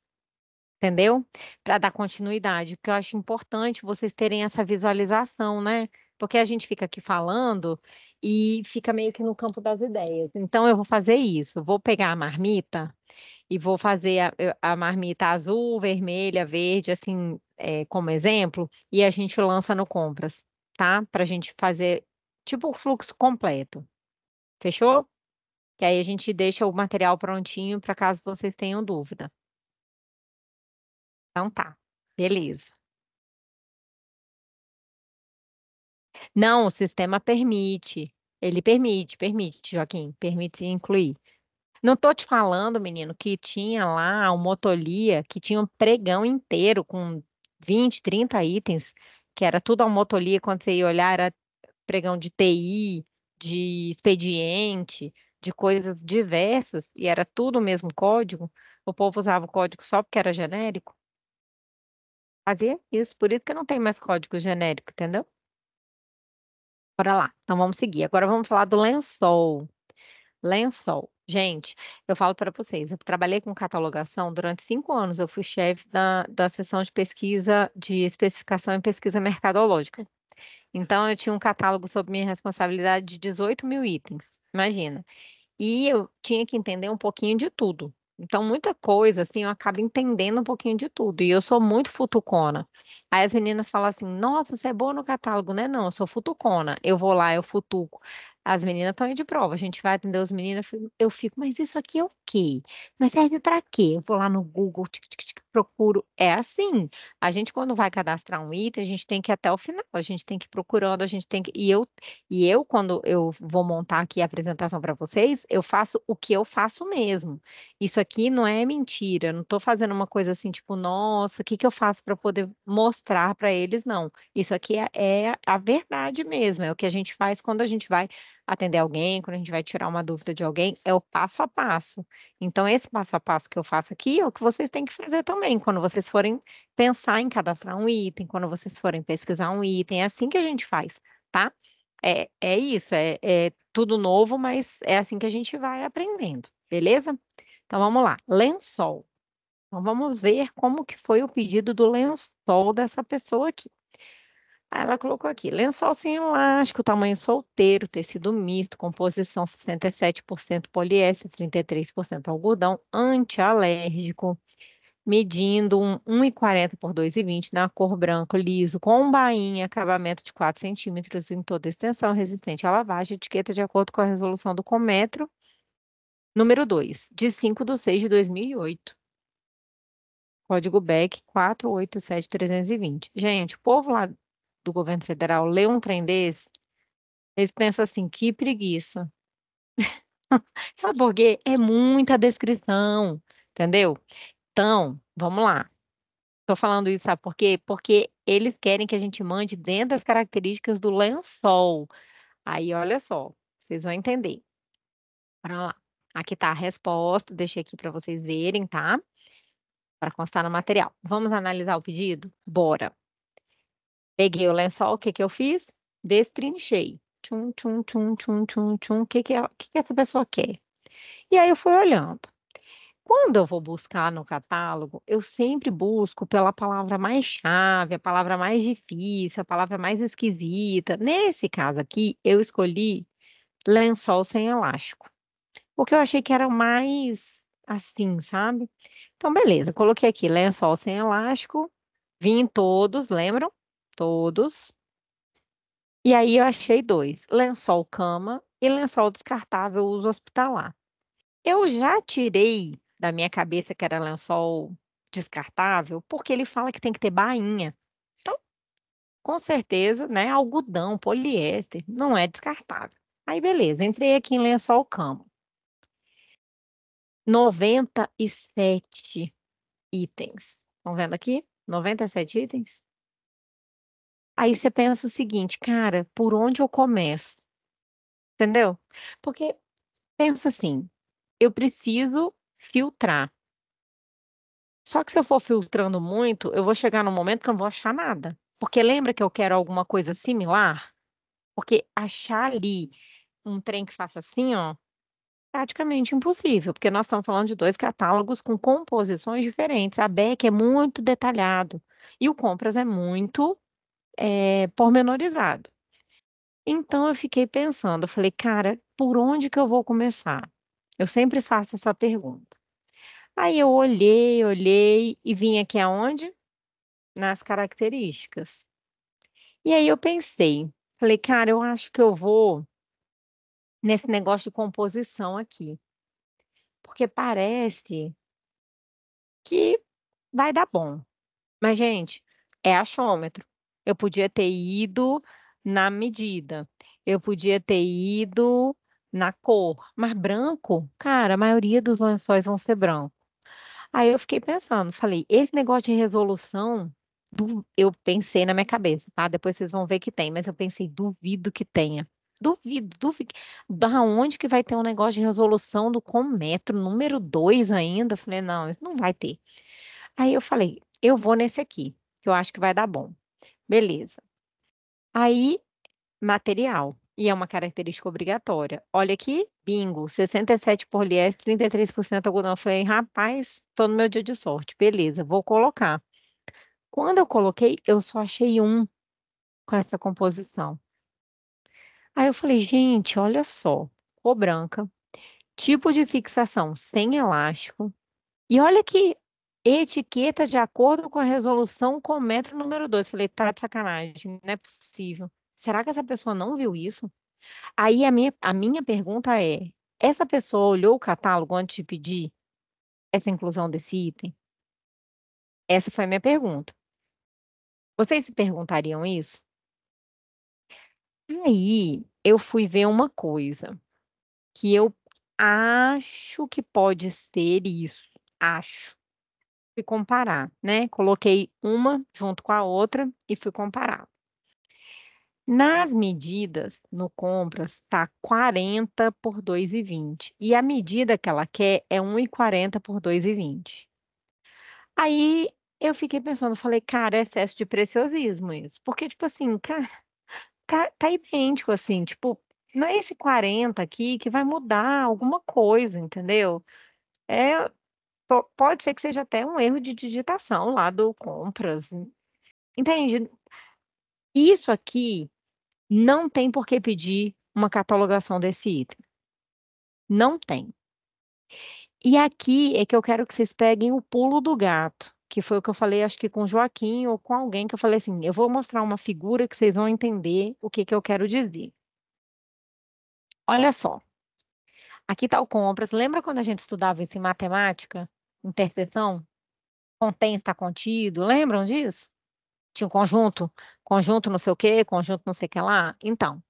Speaker 3: Entendeu? Para dar continuidade, porque eu acho importante vocês terem essa visualização, né? porque a gente fica aqui falando e fica meio que no campo das ideias. Então, eu vou fazer isso, vou pegar a marmita e vou fazer a, a marmita azul, vermelha, verde, assim, é, como exemplo, e a gente lança no compras, tá? Para a gente fazer tipo o fluxo completo. Fechou? Que aí a gente deixa o material prontinho
Speaker 1: para caso vocês tenham dúvida. Então tá, beleza. Não, o sistema
Speaker 3: permite. Ele permite, permite, Joaquim, permite se incluir. Não estou te falando, menino, que tinha lá uma motolia que tinha um pregão inteiro com 20, 30 itens, que era tudo almotolia, quando você ia olhar, era pregão de TI, de expediente, de coisas diversas, e era tudo o mesmo código. O povo usava o código só porque era genérico. Fazia isso, por isso que não tem mais código genérico, entendeu? Bora lá. Então vamos seguir. Agora vamos falar do lençol. Lençol. Gente, eu falo para vocês, eu trabalhei com catalogação durante cinco anos. Eu fui chefe da, da seção de pesquisa de especificação e pesquisa mercadológica. Então, eu tinha um catálogo sob minha responsabilidade de 18 mil itens. Imagina. E eu tinha que entender um pouquinho de tudo. Então, muita coisa, assim, eu acabo entendendo um pouquinho de tudo. E eu sou muito futucona. Aí as meninas falam assim: nossa, você é boa no catálogo, né? Não, eu sou futucona. Eu vou lá, eu futuco. As meninas estão indo de prova, a gente vai atender os meninos. Eu fico, mas isso aqui eu mas serve para quê? Eu vou lá no Google, tic, tic, tic, procuro. É assim. A gente, quando vai cadastrar um item, a gente tem que ir até o final, a gente tem que ir procurando, a gente tem que. E eu, e eu quando eu vou montar aqui a apresentação para vocês, eu faço o que eu faço mesmo. Isso aqui não é mentira, não estou fazendo uma coisa assim, tipo, nossa, o que, que eu faço para poder mostrar para eles? Não. Isso aqui é, é a verdade mesmo, é o que a gente faz quando a gente vai atender alguém, quando a gente vai tirar uma dúvida de alguém, é o passo a passo. Então, esse passo a passo que eu faço aqui é o que vocês têm que fazer também, quando vocês forem pensar em cadastrar um item, quando vocês forem pesquisar um item, é assim que a gente faz, tá? É, é isso, é, é tudo novo, mas é assim que a gente vai aprendendo, beleza? Então, vamos lá, lençol. Então, vamos ver como que foi o pedido do lençol dessa pessoa aqui. Aí ela colocou aqui: lençol sem elástico, tamanho solteiro, tecido misto, composição 67% poliéster, 33% algodão, antialérgico, medindo 1,40 por 2,20 na cor branco liso, com bainha, acabamento de 4 centímetros em toda extensão, resistente à lavagem, etiqueta de acordo com a resolução do Cometro, número 2, de 5 de 6 de 2008. Código BEC 487320. Gente, o povo lá do governo federal lê um trem desse, eles pensam assim, que preguiça. Sabe por quê? É muita descrição, entendeu? Então, vamos lá. Estou falando isso, sabe por quê? Porque eles querem que a gente mande dentro das características do lençol. Aí, olha só, vocês vão entender. Para lá. Aqui está a resposta, deixei aqui para vocês verem, tá? Para constar no material. Vamos analisar o pedido? Bora. Peguei o lençol, o que que eu fiz? Destrinchei. Tchum, tchum, tchum, tchum, tchum, tchum. O que que, é, que que essa pessoa quer? E aí eu fui olhando. Quando eu vou buscar no catálogo, eu sempre busco pela palavra mais chave, a palavra mais difícil, a palavra mais esquisita. Nesse caso aqui, eu escolhi lençol sem elástico, porque eu achei que era mais assim, sabe? Então, beleza, coloquei aqui lençol sem elástico, vim todos, lembram? todos. E aí eu achei dois: lençol cama e lençol descartável uso hospitalar. Eu já tirei da minha cabeça que era lençol descartável, porque ele fala que tem que ter bainha. Então, com certeza, né, algodão, poliéster, não é descartável. Aí beleza, entrei aqui em lençol cama. 97 itens. Estão vendo aqui? 97 itens. Aí você pensa o seguinte, cara, por onde eu começo? Entendeu? Porque pensa assim, eu preciso filtrar. Só que se eu for filtrando muito, eu vou chegar num momento que eu não vou achar nada. Porque lembra que eu quero alguma coisa similar? Porque achar ali um trem que faça assim, ó, praticamente impossível, porque nós estamos falando de dois catálogos com composições diferentes. A Beck é muito detalhado e o Compras é muito é, pormenorizado. Então eu fiquei pensando, eu falei, cara, por onde que eu vou começar? Eu sempre faço essa pergunta. Aí eu olhei, olhei e vim aqui aonde? Nas características. E aí eu pensei, falei, cara, eu acho que eu vou nesse negócio de composição aqui. Porque parece que vai dar bom. Mas, gente, é achômetro. Eu podia ter ido na medida, eu podia ter ido na cor, mas branco, cara, a maioria dos lençóis vão ser branco. Aí eu fiquei pensando, falei, esse negócio de resolução, du... eu pensei na minha cabeça, tá? Depois vocês vão ver que tem, mas eu pensei, duvido que tenha. Duvido, duvido. Da onde que vai ter um negócio de resolução do com metro número 2 ainda? falei, não, isso não vai ter. Aí eu falei, eu vou nesse aqui, que eu acho que vai dar bom. Beleza. Aí, material. E é uma característica obrigatória. Olha aqui, bingo, 67 poliéster, 33% algodão. Eu falei, rapaz, tô no meu dia de sorte. Beleza, vou colocar. Quando eu coloquei, eu só achei um com essa composição. Aí eu falei, gente, olha só, cor branca, tipo de fixação sem elástico. E olha que etiqueta de acordo com a resolução com o metro número 2. Falei, tá de sacanagem, não é possível. Será que essa pessoa não viu isso? Aí a minha, a minha pergunta é: essa pessoa olhou o catálogo antes de pedir essa inclusão desse item? Essa foi a minha pergunta. Vocês se perguntariam isso? Aí eu fui ver uma coisa que eu acho que pode ser isso. Acho fui comparar, né? Coloquei uma junto com a outra e fui comparar. Nas medidas, no compras, está 40 por 2,20. E a medida que ela quer é 1,40 por 2,20. Aí eu fiquei pensando, falei, cara, é excesso de preciosismo isso. Porque, tipo assim, cara, tá, tá idêntico, assim, tipo, não é esse 40 aqui que vai mudar alguma coisa, entendeu? É, pode ser que seja até um erro de digitação lá do compras. Entende? Isso aqui não tem por que pedir uma catalogação desse item. Não tem. E aqui é que eu quero que vocês peguem o pulo do gato, que foi o que eu falei, acho que com o Joaquim ou com alguém, que eu falei assim: eu vou mostrar uma figura que vocês vão entender o que, que eu quero dizer. Olha só. Aqui está o compras. Lembra quando a gente estudava isso em matemática? interseção, contém está contido, lembram disso? Tinha um conjunto, conjunto não sei o que, conjunto não sei o que lá. Então,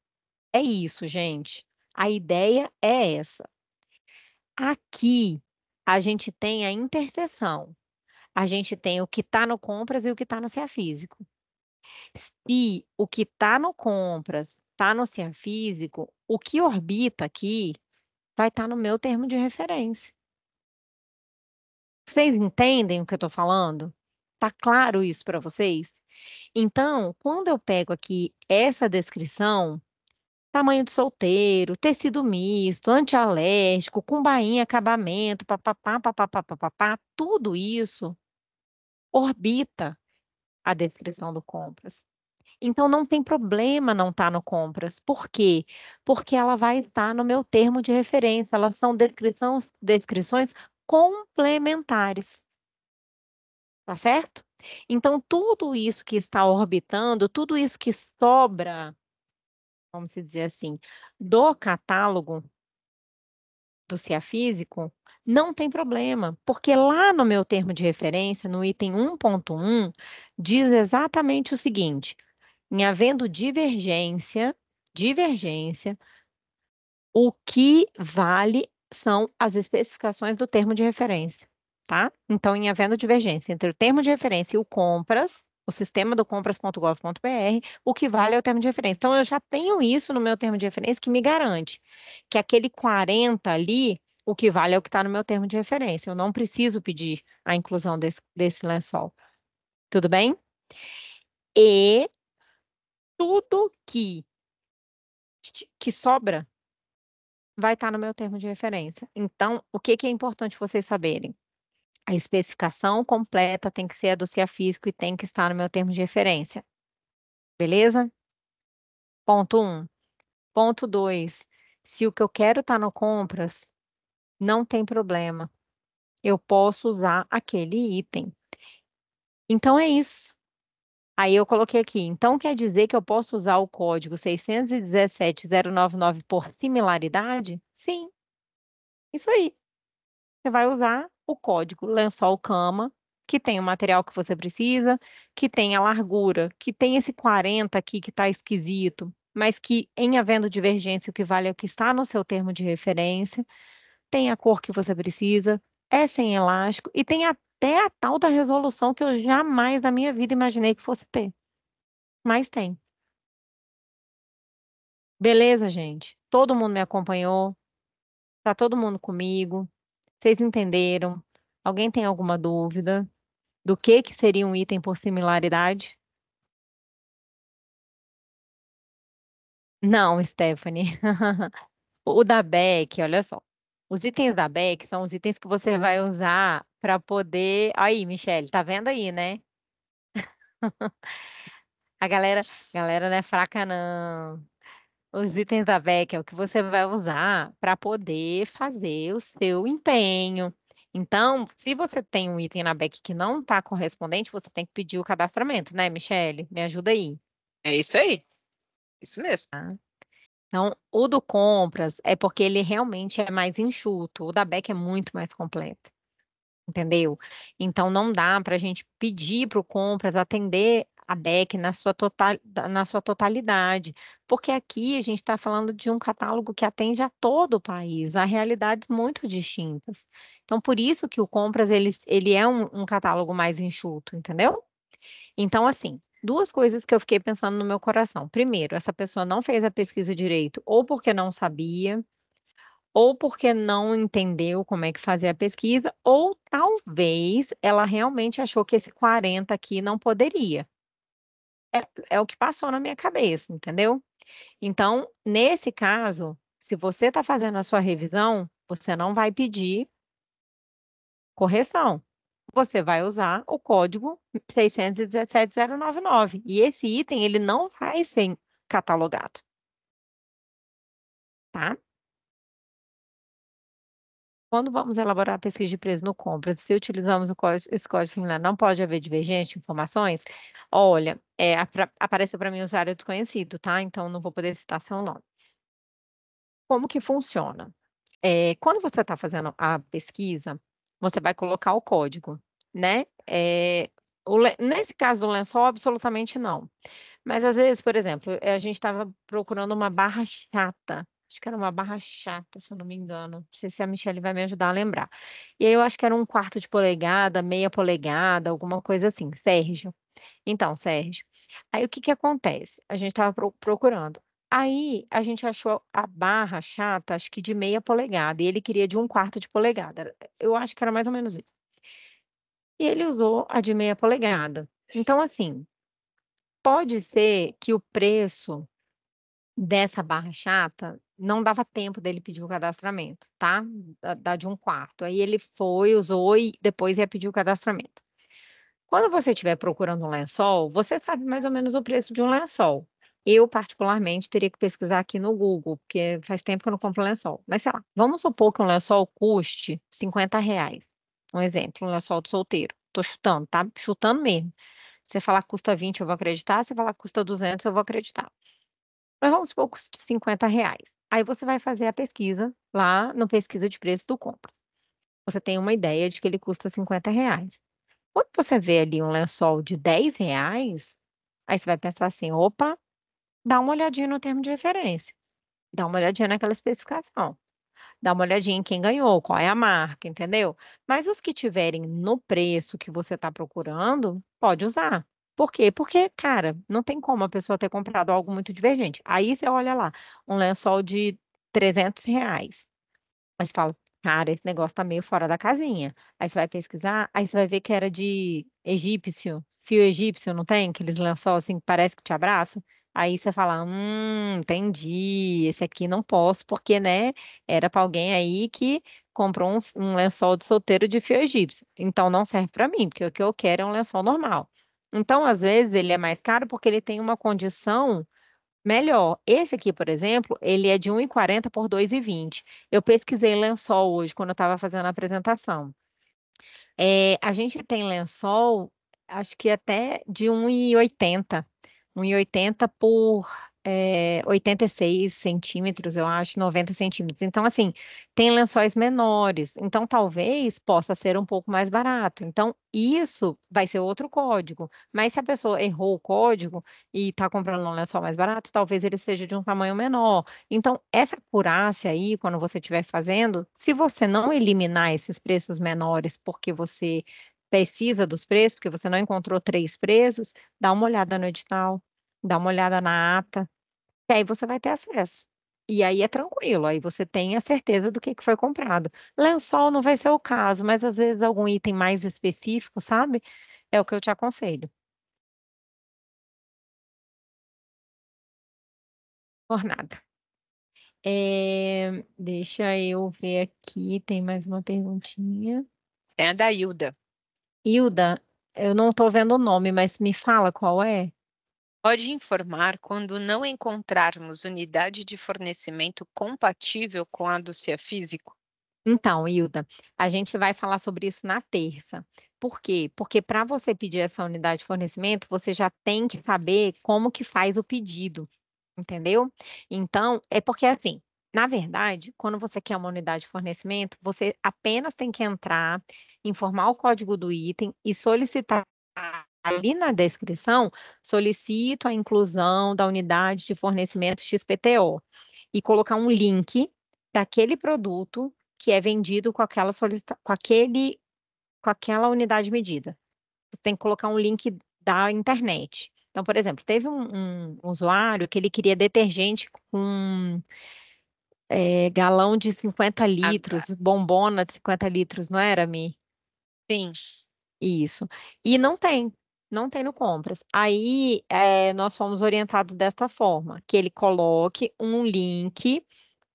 Speaker 3: é isso, gente. A ideia é essa. Aqui a gente tem a interseção. A gente tem o que está no compras e o que está no CEA físico. Se o que está no compras está no CEA físico, o que orbita aqui vai estar tá no meu termo de referência. Vocês entendem o que eu estou falando? Tá claro isso para vocês? Então, quando eu pego aqui essa descrição, tamanho de solteiro, tecido misto, antialérgico, com bainha, acabamento, papapá, papapá, papapá, tudo isso orbita a descrição do compras. Então, não tem problema não estar tá no compras. Por quê? Porque ela vai estar no meu termo de referência. Elas são descrições, descrições complementares. Tá certo? Então, tudo isso que está orbitando, tudo isso que sobra, vamos dizer assim, do catálogo do CIA é físico, não tem problema, porque lá no meu termo de referência, no item 1.1, diz exatamente o seguinte: em havendo divergência, divergência, o que vale são as especificações do termo de referência, tá? Então, em havendo divergência entre o termo de referência e o compras, o sistema do compras.gov.br, o que vale é o termo de referência. Então, eu já tenho isso no meu termo de referência que me garante que aquele 40 ali, o que vale é o que está no meu termo de referência. Eu não preciso pedir a inclusão desse, desse lençol. Tudo bem? E tudo que, que sobra vai estar tá no meu termo de referência. Então, o que, que é importante vocês saberem? A especificação completa tem que ser a do CIA físico e tem que estar no meu termo de referência. Beleza? Ponto 1. Um. Ponto 2. Se o que eu quero está no compras, não tem problema. Eu posso usar aquele item. Então é isso. Aí eu coloquei aqui, então quer dizer que eu posso usar o código 617099 por similaridade? Sim. Isso aí. Você vai usar o código lençol cama, que tem o material que você precisa, que tem a largura, que tem esse 40 aqui que está esquisito, mas que em havendo divergência o que vale é o que está no seu termo de referência, tem a cor que você precisa, é sem elástico e tem a até a tal da resolução que eu jamais na minha vida imaginei que fosse ter. Mas tem. Beleza, gente? Todo mundo me acompanhou? Tá todo mundo comigo? Vocês entenderam?
Speaker 1: Alguém tem alguma dúvida do que que seria um item por similaridade? Não, Stephanie. o da Beck, olha só. Os itens da Beck são os itens que você vai
Speaker 3: usar para poder. Aí, Michele, tá vendo aí, né? a galera, galera não é fraca, não. Os itens da VEC é o que você vai usar para poder fazer o seu empenho. Então, se você tem um item na BEC que não está correspondente, você tem que pedir o cadastramento, né, Michele? Me ajuda aí. É isso aí. Isso mesmo. Tá. Então, o do compras é porque ele realmente é mais enxuto, o da BEC é muito mais completo entendeu? Então não dá para a gente pedir para o compras atender a BEC na sua, total, na sua totalidade, porque aqui a gente está falando de um catálogo que atende a todo o país, a realidades muito distintas. Então, por isso que o Compras ele, ele é um, um catálogo mais enxuto, entendeu? Então, assim, duas coisas que eu fiquei pensando no meu coração. Primeiro, essa pessoa não fez a pesquisa direito, ou porque não sabia, ou porque não entendeu como é que fazer a pesquisa, ou talvez ela realmente achou que esse 40 aqui não poderia. É, é o que passou na minha cabeça, entendeu? Então, nesse caso, se você está fazendo a sua revisão, você não vai pedir correção. Você vai usar o código 617099
Speaker 1: e esse item ele não vai ser catalogado. Tá? Quando vamos elaborar a pesquisa de preço
Speaker 3: no compras, se utilizamos código, esse código similar, não pode haver divergente de informações? Olha, é, apareceu para mim usuário desconhecido, tá? Então, não vou poder citar seu nome. Como que funciona? É, quando você está fazendo a pesquisa, você vai colocar o código, né? É, o, nesse caso do lençol, absolutamente não. Mas às vezes, por exemplo, a gente estava procurando uma barra chata acho que era uma barra chata, se eu não me engano. Não sei se a Michelle vai me ajudar a lembrar. E aí eu acho que era um quarto de polegada, meia polegada, alguma coisa assim, Sérgio. Então, Sérgio, aí o que que acontece? A gente estava procurando. Aí a gente achou a barra chata, acho que de meia polegada, e ele queria de um quarto de polegada. Eu acho que era mais ou menos isso. E ele usou a de meia polegada. Então, assim, pode ser que o preço dessa barra chata não dava tempo dele pedir o cadastramento, tá? Da, da, de um quarto. Aí ele foi, usou e depois ia pedir o cadastramento. Quando você estiver procurando um lençol, você sabe mais ou menos o preço de um lençol. Eu, particularmente, teria que pesquisar aqui no Google, porque faz tempo que eu não compro lençol. Mas sei lá, vamos supor que um lençol custe 50 reais. Um exemplo, um lençol de solteiro. Tô chutando, tá? Chutando mesmo. Você falar custa 20, eu vou acreditar. Você falar custa 200, eu vou acreditar. Mas vamos supor que 50 reais. Aí você vai fazer a pesquisa lá no pesquisa de preço do compras. Você tem uma ideia de que ele custa 50 reais. Quando você vê ali um lençol de 10 reais, aí você vai pensar assim, opa, dá uma olhadinha no termo de referência. Dá uma olhadinha naquela especificação. Dá uma olhadinha em quem ganhou, qual é a marca, entendeu? Mas os que tiverem no preço que você está procurando, pode usar. Por quê? Porque, cara, não tem como a pessoa ter comprado algo muito divergente. Aí você olha lá, um lençol de 300 reais. Aí você fala, cara, esse negócio tá meio fora da casinha. Aí você vai pesquisar, aí você vai ver que era de egípcio, fio egípcio, não tem? Aqueles lençol assim que parece que te abraça. Aí você fala, hum, entendi, esse aqui não posso, porque, né, era para alguém aí que comprou um, um lençol de solteiro de fio egípcio. Então não serve para mim, porque o que eu quero é um lençol normal. Então, às vezes, ele é mais caro porque ele tem uma condição melhor. Esse aqui, por exemplo, ele é de 1,40 por 2,20. Eu pesquisei lençol hoje, quando eu estava fazendo a apresentação. É, a gente tem lençol, acho que até de 1,80. 1,80 por é, 86 centímetros, eu acho, 90 centímetros. Então, assim, tem lençóis menores, então talvez possa ser um pouco mais barato. Então, isso vai ser outro código. Mas se a pessoa errou o código e está comprando um lençol mais barato, talvez ele seja de um tamanho menor. Então, essa acurácia aí, quando você estiver fazendo, se você não eliminar esses preços menores porque você precisa dos preços, porque você não encontrou três preços, dá uma olhada no edital, dá uma olhada na ata, e aí você vai ter acesso. E aí é tranquilo, aí você tem a certeza do que, que foi comprado. Lençol não vai ser o caso, mas às
Speaker 1: vezes algum item mais específico, sabe? É o que eu te aconselho. Por nada. É, deixa eu ver aqui, tem mais uma perguntinha.
Speaker 3: É a da Hilda. Hilda, eu não estou vendo o nome, mas me fala qual é
Speaker 2: pode informar quando não encontrarmos unidade de fornecimento
Speaker 3: compatível com a do CIA físico? Então, Hilda, a gente vai falar sobre isso na terça. Por quê? Porque para você pedir essa unidade de fornecimento, você já tem que saber como que faz o pedido, entendeu? Então, é porque assim, na verdade, quando você quer uma unidade de fornecimento, você apenas tem que entrar, informar o código do item e solicitar ali na descrição, solicito a inclusão da unidade de fornecimento XPTO e colocar um link daquele produto que é vendido com aquela, solicita com aquele, com aquela unidade medida. Você tem que colocar um link da internet. Então, por exemplo, teve um, um usuário que ele queria detergente com é, galão de 50 litros, ah, tá. bombona de 50 litros, não era, Mi? Sim. Isso. E não tem não tendo compras. Aí é, nós fomos orientados desta forma, que ele coloque um link,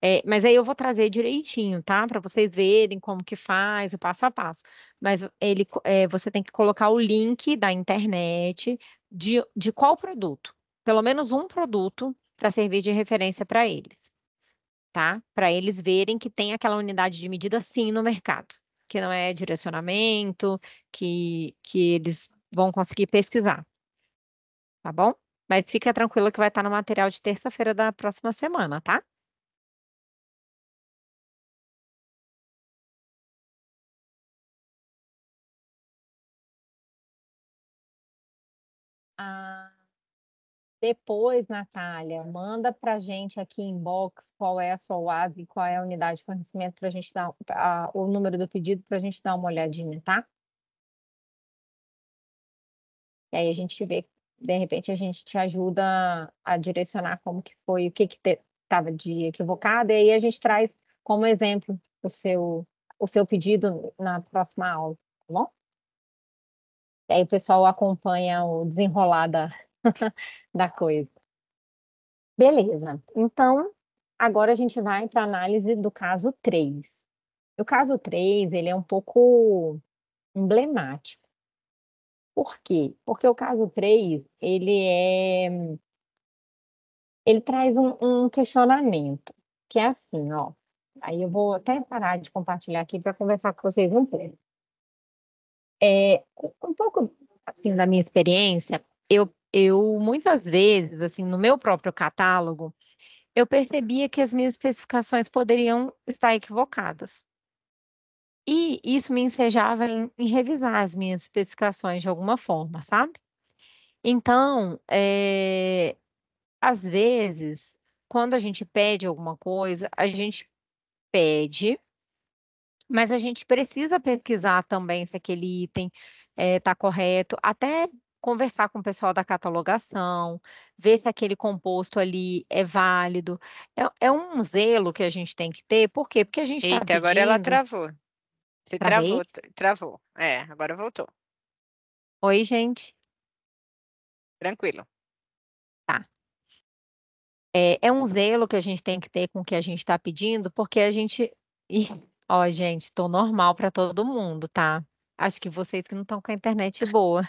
Speaker 3: é, mas aí eu vou trazer direitinho, tá? Para vocês verem como que faz, o passo a passo. Mas ele, é, você tem que colocar o link da internet de, de qual produto, pelo menos um produto para servir de referência para eles, tá? Para eles verem que tem aquela unidade de medida sim no mercado, que não é direcionamento, que, que eles vão conseguir pesquisar.
Speaker 1: Tá bom? Mas fica tranquila que vai estar no material de terça-feira da próxima semana, tá? Ah, depois, Natália, manda para a gente aqui em box qual
Speaker 3: é a sua UAV, qual é a unidade de fornecimento para a gente dar a, o número do pedido para a gente dar uma olhadinha, tá? E aí a gente vê, de repente, a gente te ajuda a direcionar como que foi, o que que estava de equivocado, e aí a gente traz como exemplo o seu, o seu pedido na próxima aula, tá bom? E aí o pessoal acompanha o desenrolar da, da coisa. Beleza, então agora a gente vai para a análise do caso 3. O caso 3, ele é um pouco emblemático. Por quê? Porque o caso 3, ele é ele traz um, um questionamento, que é assim, ó. Aí eu vou até parar de compartilhar aqui para conversar com vocês um pouco. É, um pouco assim da minha experiência, eu, eu muitas vezes, assim, no meu próprio catálogo, eu percebia que as minhas especificações poderiam estar equivocadas. E isso me ensejava em, em revisar as minhas especificações de alguma forma, sabe? Então, é, às vezes, quando a gente pede alguma coisa, a gente pede, mas a gente precisa pesquisar também se aquele item está eh, é, correto, até conversar com o pessoal da catalogação, ver se aquele composto ali é válido. É, é um zelo que a gente tem que ter, por quê? Porque a gente está. Eita, tá pedindo... agora ela travou. Você travou,
Speaker 1: travou. É, agora voltou. Oi, gente. Tranquilo. Tá. É, é um zelo que a gente tem que ter com o que a
Speaker 3: gente está pedindo, porque a gente. Ih, ó, gente, estou normal para todo mundo, tá?
Speaker 1: Acho que vocês que não estão com a internet boa.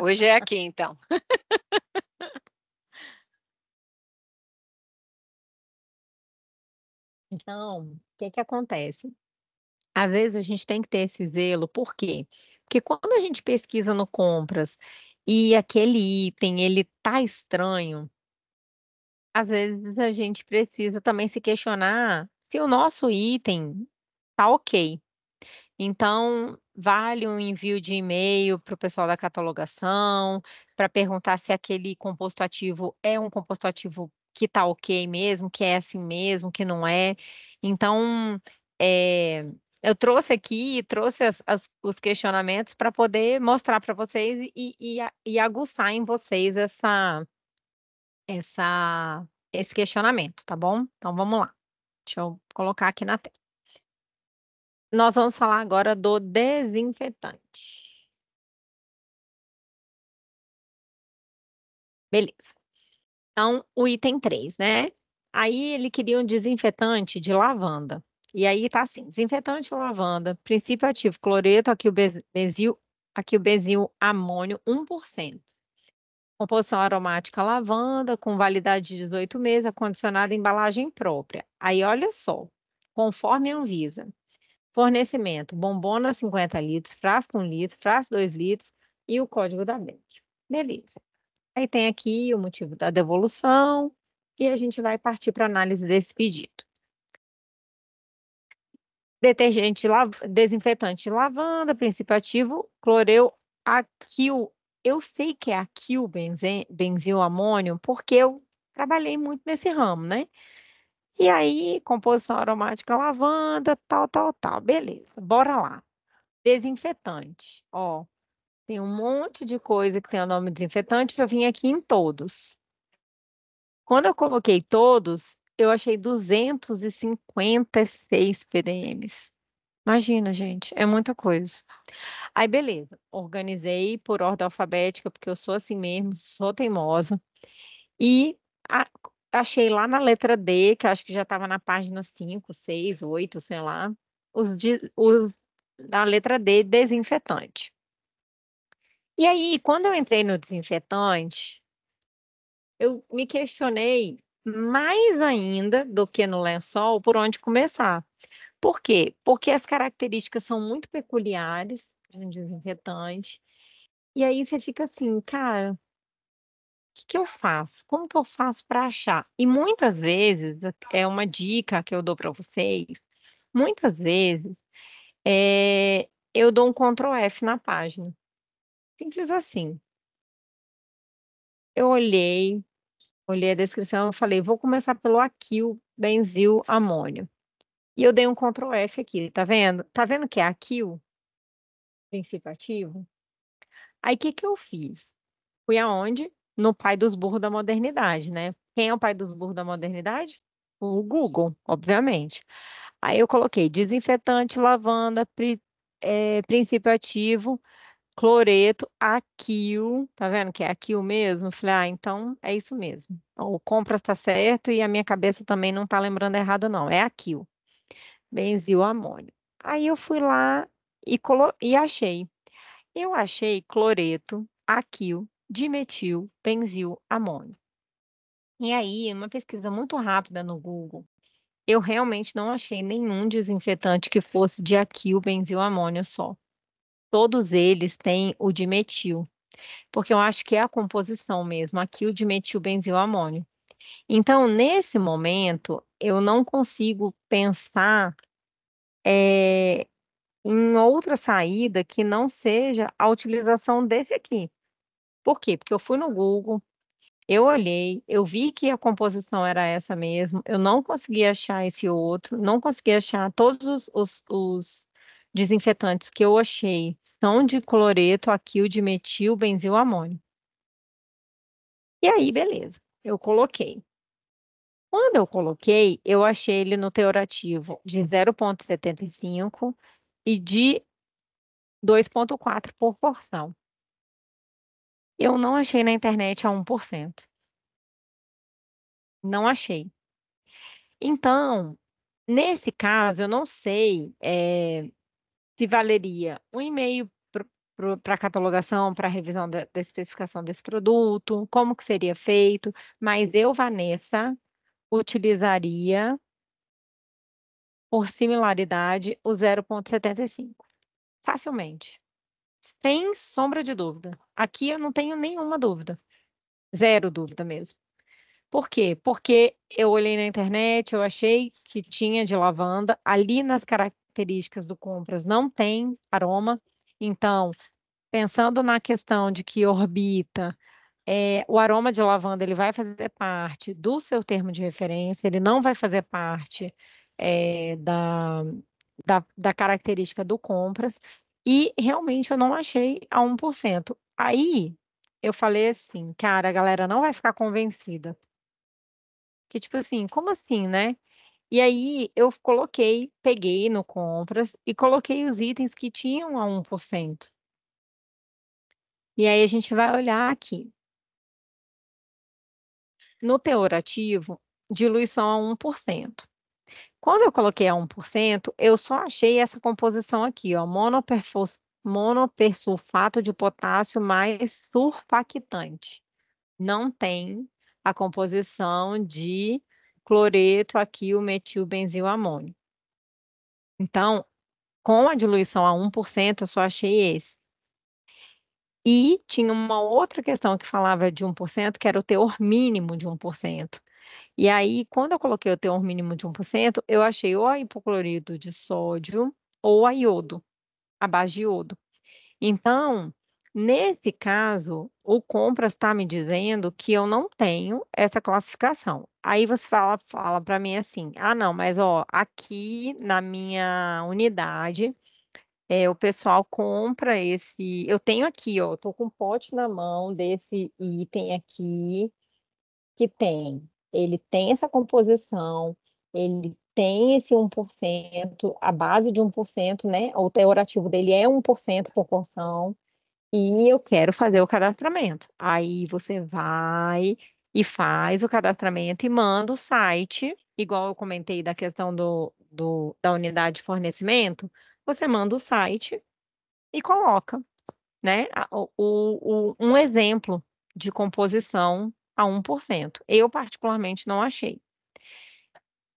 Speaker 1: Hoje é aqui, então. Então, o que, que acontece? Às vezes a gente tem que ter esse
Speaker 3: zelo, por quê? Porque quando a gente pesquisa no compras e aquele item ele tá estranho, às vezes a gente precisa também se questionar se o nosso item tá ok. Então, vale um envio de e-mail para o pessoal da catalogação, para perguntar se aquele composto ativo é um composto ativo que tá ok mesmo, que é assim mesmo, que não é. Então, é, eu trouxe aqui, trouxe as, as, os questionamentos para poder mostrar para vocês e, e, e, aguçar em vocês essa, essa, esse questionamento, tá bom? Então vamos lá.
Speaker 1: Deixa eu colocar aqui na tela. Nós vamos falar agora do desinfetante. Beleza. Então, o item 3, né? Aí ele queria um
Speaker 3: desinfetante de lavanda. E aí tá assim: desinfetante lavanda, princípio ativo cloreto, aqui o aqui o amônio 1%. Composição aromática lavanda, com validade de 18 meses, acondicionada em embalagem própria. Aí olha só, conforme a Anvisa. Fornecimento: bombona 50 litros, frasco 1 litro, frasco 2 litros e o código da BEC. Beleza. Aí tem aqui o motivo da devolução e a gente vai partir para análise desse pedido detergente, lav... desinfetante lavanda, princípio ativo, cloreu, aquil. Eu sei que é aquil benzen... benzil amônio, porque eu trabalhei muito nesse ramo, né? E aí, composição aromática lavanda, tal, tal, tal. Beleza, bora lá. Desinfetante. Ó, tem um monte de coisa que tem o nome desinfetante, eu vim aqui em todos. Quando eu coloquei todos, eu achei 256 PDMs. Imagina, gente, é muita coisa. Aí, beleza, organizei por ordem alfabética, porque eu sou assim mesmo, sou teimosa. E a, achei lá na letra D, que acho que já estava na página 5, 6, 8, sei lá, os, os da letra D, desinfetante. E aí, quando eu entrei no desinfetante, eu me questionei mais ainda do que no lençol por onde começar. Por quê? Porque as características são muito peculiares de um desinfetante. E aí você fica assim, cara, o que, que eu faço? Como que eu faço para achar? E muitas vezes, é uma dica que eu dou para vocês, muitas vezes é, eu dou um Ctrl F na página. Simples assim. Eu olhei, olhei a descrição, eu falei, vou começar pelo aquil, benzil, amônio. E eu dei um Ctrl F aqui, tá vendo? Tá vendo que é aquil, princípio ativo? Aí, o que que eu fiz? Fui aonde? No pai dos burros da modernidade, né? Quem é o pai dos burros da modernidade? O Google, obviamente. Aí eu coloquei desinfetante, lavanda, pri, é, princípio ativo, cloreto, aquil, tá vendo que é aquil mesmo? Falei, ah, então é isso mesmo. O compras tá certo e a minha cabeça também não tá lembrando errado, não. É aquil. Benzil amônio. Aí eu fui lá e, colo... e achei. Eu achei cloreto, aquil, dimetil, benzil, amônio. E aí, uma pesquisa muito rápida no Google, eu realmente não achei nenhum desinfetante que fosse de aquil, benzil, amônio só todos eles têm o dimetil, porque eu acho que é a composição mesmo, aqui o dimetilbenzilamônio. Então, nesse momento, eu não consigo pensar é, em outra saída que não seja a utilização desse aqui. Por quê? Porque eu fui no Google, eu olhei, eu vi que a composição era essa mesmo, eu não consegui achar esse outro, não consegui achar todos os, os, os desinfetantes que eu achei são de cloreto, aquil, dimetil, benzil, amônio. E aí, beleza, eu coloquei. Quando eu coloquei, eu achei ele no teor ativo de 0,75 e de 2,4 por porção. Eu não achei na internet a 1%. Não achei. Então, nesse caso, eu não sei é, que valeria um e-mail para catalogação, para revisão da, da, especificação desse produto, como que seria feito, mas eu, Vanessa, utilizaria, por similaridade, o 0.75, facilmente, sem sombra de dúvida. Aqui eu não tenho nenhuma dúvida, zero dúvida mesmo. Por quê? Porque eu olhei na internet, eu achei que tinha de lavanda, ali nas, características do compras não tem aroma. Então, pensando na questão de que orbita, é, o aroma de lavanda ele vai fazer parte do seu termo de referência, ele não vai fazer parte é, da, da, da, característica do compras, e realmente eu não achei a 1%. Aí eu falei assim, cara, a galera não vai ficar convencida. Que tipo assim, como assim, né? E aí eu coloquei, peguei no compras e coloquei os itens que tinham a 1%. E aí a gente vai olhar aqui. No
Speaker 1: teor ativo, diluição a 1%.
Speaker 3: Quando eu coloquei a 1%, eu só achei essa composição aqui, ó, monopersulfato de potássio mais surfactante. Não tem a composição de cloreto, aqui o metilbenzilamônio. Então, com a diluição a 1%, eu só achei esse. E tinha uma outra questão que falava de 1%, que era o teor mínimo de 1%. E aí, quando eu coloquei o teor mínimo de 1%, eu achei ou a hipoclorito de sódio ou a iodo, a base de iodo. Então, Nesse caso, o Compras está me dizendo que eu não tenho essa classificação. Aí você fala, fala para mim assim: ah, não, mas ó, aqui na minha unidade, é, o pessoal compra esse. Eu tenho aqui, ó, estou com um pote na mão desse item aqui, que tem. Ele tem essa composição, ele tem esse 1%, a base de 1%, né? O teorativo dele é 1% por porção e eu quero fazer o cadastramento. Aí você vai e faz o cadastramento e manda o site, igual eu comentei da questão do, do da unidade de fornecimento, você manda o site e coloca, né? O, o, um exemplo de composição a 1%. Eu, particularmente, não achei.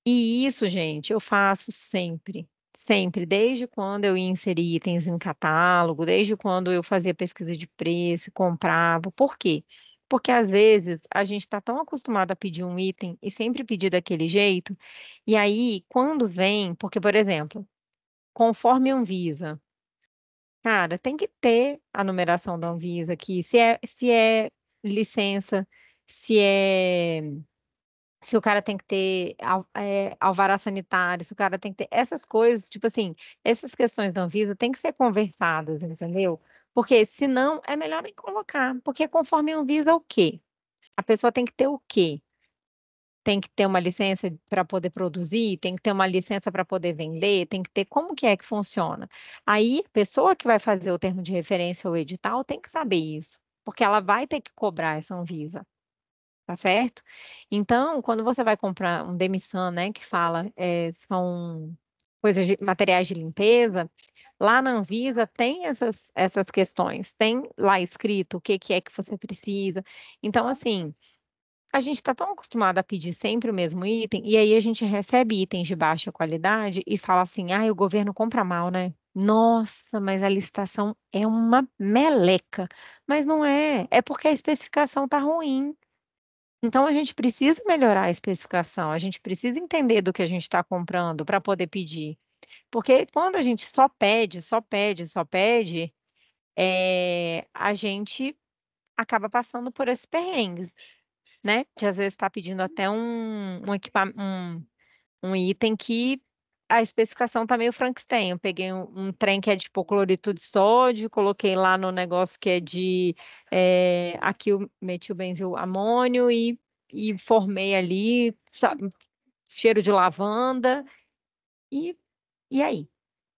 Speaker 3: E isso, gente, eu faço sempre. Sempre, desde quando eu ia inserir itens em catálogo, desde quando eu fazia pesquisa de preço, comprava. Por quê? Porque às vezes a gente está tão acostumado a pedir um item e sempre pedir daquele jeito, e aí quando vem, porque, por exemplo, conforme a Anvisa, cara, tem que ter a numeração da Anvisa aqui, se é, se é licença, se é se o cara tem que ter é, alvará sanitário, se o cara tem que ter essas coisas, tipo assim, essas questões da Anvisa têm que ser conversadas, entendeu? Porque senão é melhor nem colocar, porque conforme a Anvisa o quê? A pessoa tem que ter o quê? Tem que ter uma licença para poder produzir, tem que ter uma licença para poder vender, tem que ter como que é que funciona. Aí a pessoa que vai fazer o termo de referência ou edital tem que saber isso, porque ela vai ter que cobrar essa Anvisa tá certo? Então, quando você vai comprar um demissan, né, que fala é, são coisas de materiais de limpeza, lá na Anvisa tem essas, essas questões, tem lá escrito o que, que é que você precisa. Então, assim, a gente está tão acostumado a pedir sempre o mesmo item, e aí a gente recebe itens de baixa qualidade e fala assim, ah, o governo compra mal, né? Nossa, mas a licitação é uma meleca. Mas não é, é porque a especificação tá ruim. Então a gente precisa melhorar a especificação, a gente precisa entender do que a gente está comprando para poder pedir. Porque quando a gente só pede, só pede, só pede, é, a gente acaba passando por esses perrengues, né? De às vezes estar tá pedindo até um, um, um, um item que a especificação tá meio Frankenstein. Eu peguei um, um, trem que é de hipoclorito de sódio, coloquei lá no negócio que é de é, aqui o metilbenzil amônio e, e formei ali, sabe, cheiro de lavanda. E, e aí?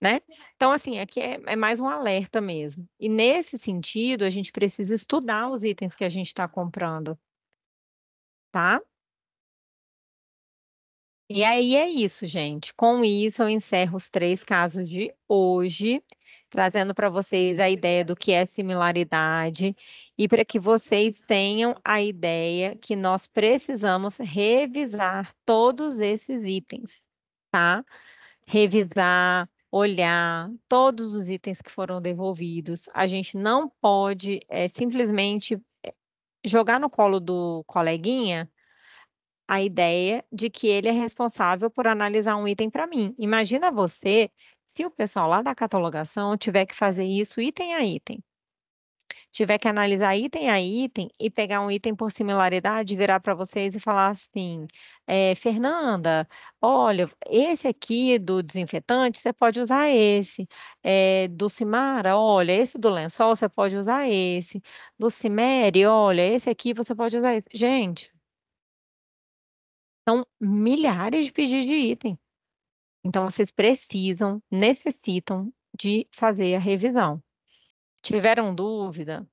Speaker 3: Né? Então, assim, aqui é, é, mais um alerta mesmo. E nesse sentido, a gente precisa estudar os itens que a gente está comprando, tá? E aí é isso, gente. Com isso, eu encerro os três casos de hoje, trazendo para vocês a ideia do que é similaridade e para que vocês tenham a ideia que nós precisamos revisar todos esses itens, tá? Revisar, olhar todos os itens que foram devolvidos. A gente não pode é, simplesmente eh, jogar no colo do coleguinha a ideia de que ele é responsável por analisar um item para mim. Imagina você se o pessoal lá da catalogação tiver que fazer isso item a item. Tiver que analisar item a item e pegar um item por similaridade, virar para vocês e falar assim: é, Fernanda, olha, esse aqui do desinfetante, você pode usar esse. É, do Cimara, olha, esse do lençol, você pode usar esse. Do Cimere, olha, esse aqui você pode usar esse. Gente, são milhares de pedidos de item. Então, vocês precisam, necessitam de fazer a revisão. Tiveram dúvida?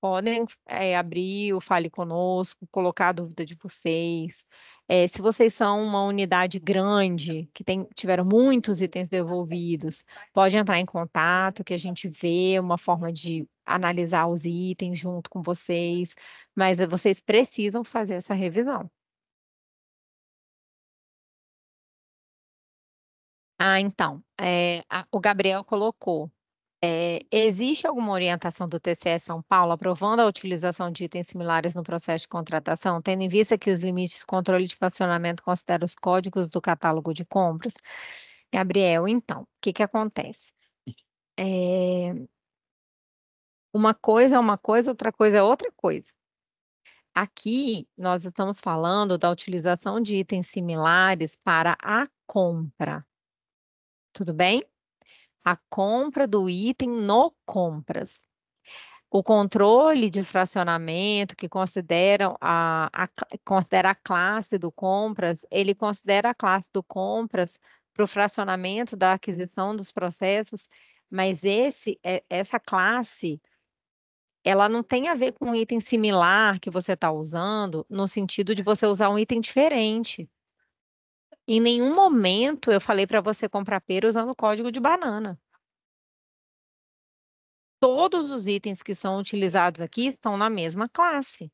Speaker 3: Podem é, abrir o Fale Conosco, colocar a dúvida de vocês. É, se vocês são uma unidade grande, que tem, tiveram muitos itens devolvidos, pode entrar em contato, que a gente vê uma forma de analisar os itens junto com vocês,
Speaker 1: mas é, vocês precisam fazer essa revisão. Ah, então, eh, a- o Gabriel colocou,
Speaker 3: eh, existe alguma orientação do TCE São Paulo aprovando a utilização de itens similares no processo de contratação, tendo em vista que os limites de controle de funcionamento consideram os códigos do catálogo de compras? Gabriel, então, o que que acontece? Eh, uma coisa é uma coisa, outra coisa é outra coisa. Aqui, nós estamos falando da utilização de itens similares para a compra tudo bem? A compra do item no compras. O controle de fracionamento, que considera a, a, considera a classe do compras, ele considera a classe do compras para o fracionamento da aquisição dos processos, mas esse, é, essa classe ela não tem a ver com um item similar que você está usando, no sentido de você usar um item diferente. Em nenhum momento eu falei para você comprar pera usando o código de banana. Todos os itens que são utilizados aqui estão na mesma classe.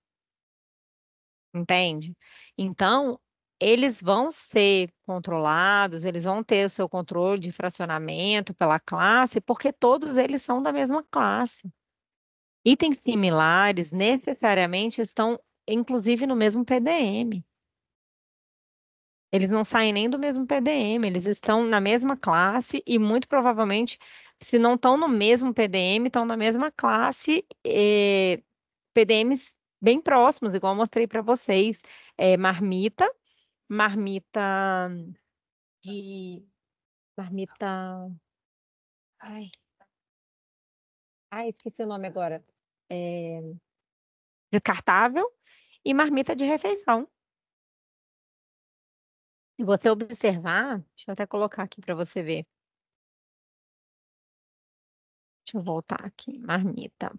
Speaker 3: Entende? Então, eles vão ser controlados, eles vão ter o seu controle de fracionamento pela classe, porque todos eles são da mesma classe. Itens similares necessariamente estão, inclusive, no mesmo PDM. Eles não saem nem do mesmo PDM, eles estão na mesma classe e muito provavelmente, se não estão no mesmo PDM, estão na mesma classe, eh, PDMs bem próximos, igual mostrei para vocês, é, marmita, marmita
Speaker 1: de marmita. Ai. Ai, esqueci o nome agora. É... Descartável e marmita de refeição. Se você observar, deixa eu até colocar aqui para você ver. Deixa eu voltar aqui, marmita.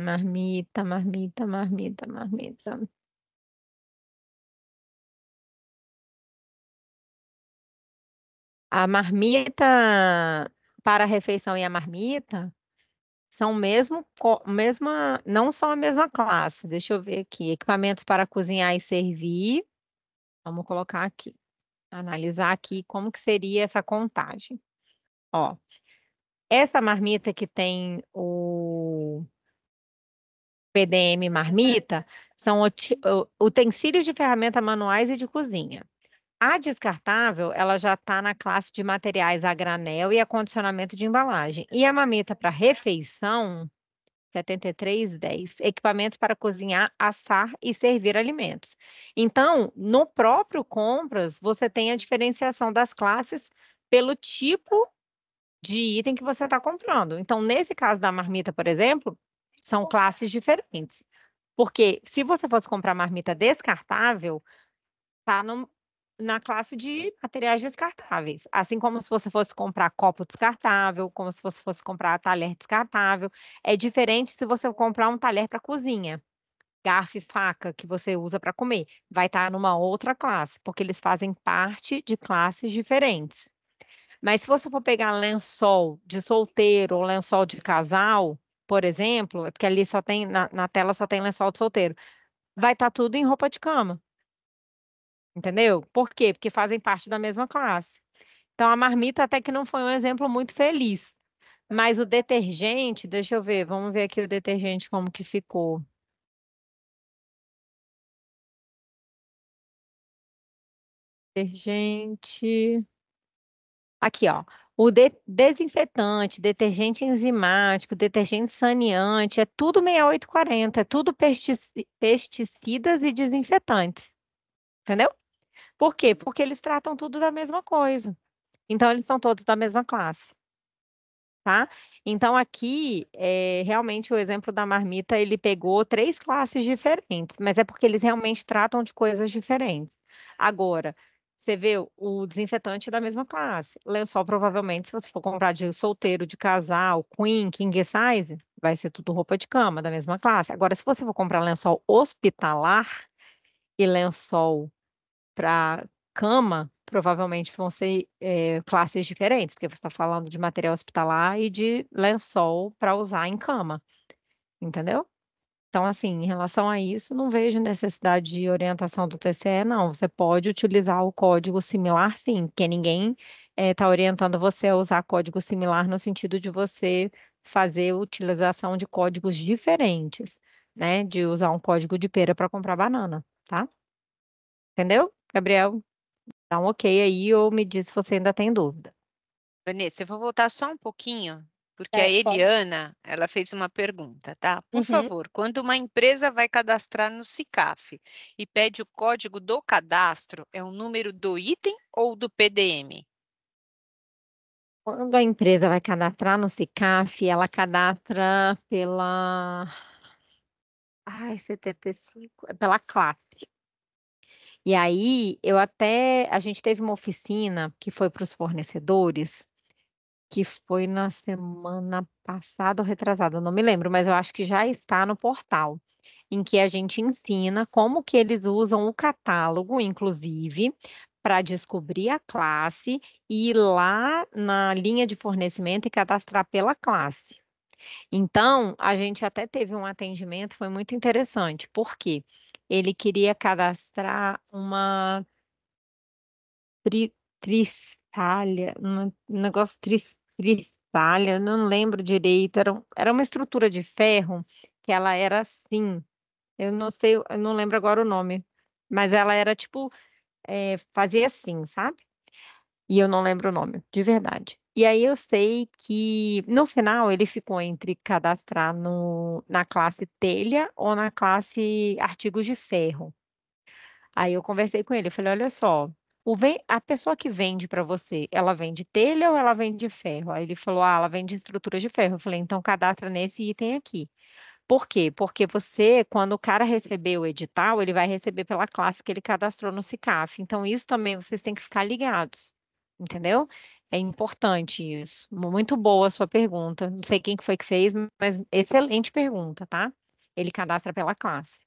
Speaker 1: Marmita, marmita, marmita, marmita. A marmita para a refeição e a marmita, são mesmo mesma
Speaker 3: não são a mesma classe. Deixa eu ver aqui, equipamentos para cozinhar e servir. Vamos colocar aqui, analisar aqui como que seria essa contagem. Ó, essa marmita que tem o PDM marmita são utensílios de ferramenta manuais e de cozinha. A descartável, ela já está na classe de materiais a granel e acondicionamento de embalagem. E a mamita para refeição, 7310, equipamentos para cozinhar, assar e servir alimentos. Então, no próprio compras, você tem a diferenciação das classes pelo tipo de item que você está comprando. Então, nesse caso da marmita, por exemplo, são classes diferentes. Porque se você fosse comprar marmita descartável, está no, na classe de materiais descartáveis. Assim como se você fosse comprar copo descartável, como se você fosse comprar talher descartável. É diferente se você comprar um talher para cozinha. Garfo e faca que você usa para comer vai estar tá numa outra classe, porque eles fazem parte de classes diferentes. Mas se você for pegar lençol de solteiro ou lençol de casal, por exemplo, é porque ali só tem na, na tela só tem lençol de solteiro, vai estar tá tudo em roupa de cama. Entendeu? Por quê? Porque fazem parte da mesma classe. Então, a marmita até que não foi um
Speaker 1: exemplo muito feliz. Mas o detergente, deixa eu ver, vamos ver aqui o detergente como que ficou. Detergente. Aqui, ó. O de
Speaker 3: desinfetante, detergente enzimático, detergente saneante, é tudo 6840, é tudo pesticidas e desinfetantes. Entendeu? Por quê? Porque eles tratam tudo da mesma coisa. Então, eles são todos da mesma classe. Tá? Então, aqui, é, realmente, o exemplo da marmita, ele pegou três classes diferentes, mas é porque eles realmente tratam de coisas diferentes. Agora, você vê o desinfetante é da mesma classe. Lençol, provavelmente, se você for comprar de solteiro, de casal, queen, king size, vai ser tudo roupa de cama da mesma classe. Agora, se você for comprar lençol hospitalar e lençol para cama, provavelmente vão ser é, classes diferentes, porque você está falando de material hospitalar e de lençol para usar em cama, entendeu? Então, assim, em relação a isso, não vejo necessidade de orientação do TCE, não. Você pode utilizar o código similar, sim, porque ninguém está eh, é, orientando você a usar código similar no sentido de você fazer utilização de códigos diferentes, né? De usar um código de pera para comprar banana, tá? Entendeu? Gabriel, dá um ok aí ou me diz se você ainda tem dúvida.
Speaker 2: Vanessa, eu vou voltar só um pouquinho, porque é, a Eliana, pode. ela fez uma pergunta, tá? Por uhum. favor, quando uma empresa vai cadastrar no SICAF e pede o código do cadastro, é o número do item ou do PDM?
Speaker 3: Quando a empresa vai cadastrar no SICAF, ela cadastra pela. Ai, 75, é pela classe. E aí, eu até. A gente teve uma oficina que foi para os fornecedores, que foi na semana passada ou retrasada, não me lembro, mas eu acho que já está no portal, em que a gente ensina como que eles usam o catálogo, inclusive, para descobrir a classe e ir lá na linha de fornecimento e cadastrar pela classe. Então, a gente até teve um atendimento, foi muito interessante, porque quê? ele queria cadastrar uma tri, tristalha, um negócio tris, tristalha, não lembro direito, era, era uma estrutura de ferro que ela era assim, eu não sei, eu não lembro agora o nome, mas ela era tipo, é, fazia assim, sabe? E eu não lembro o nome, de verdade. E aí eu sei que no final ele ficou entre cadastrar no, na classe telha ou na classe artigos de ferro. Aí eu conversei com ele, falei, olha só, a pessoa que vende para você, ela vende telha ou ela vende ferro? Aí ele falou, ah, ela vende estrutura de ferro. Eu falei, então cadastra nesse item aqui. Por quê? Porque você, quando o cara receber o edital, ele vai receber pela classe que ele cadastrou no CICAF. Então, isso também vocês têm que ficar ligados entendeu? É importante isso. Muito boa a sua pergunta. Não sei quem foi que fez, mas excelente pergunta, tá? Ele cadastra pela classe.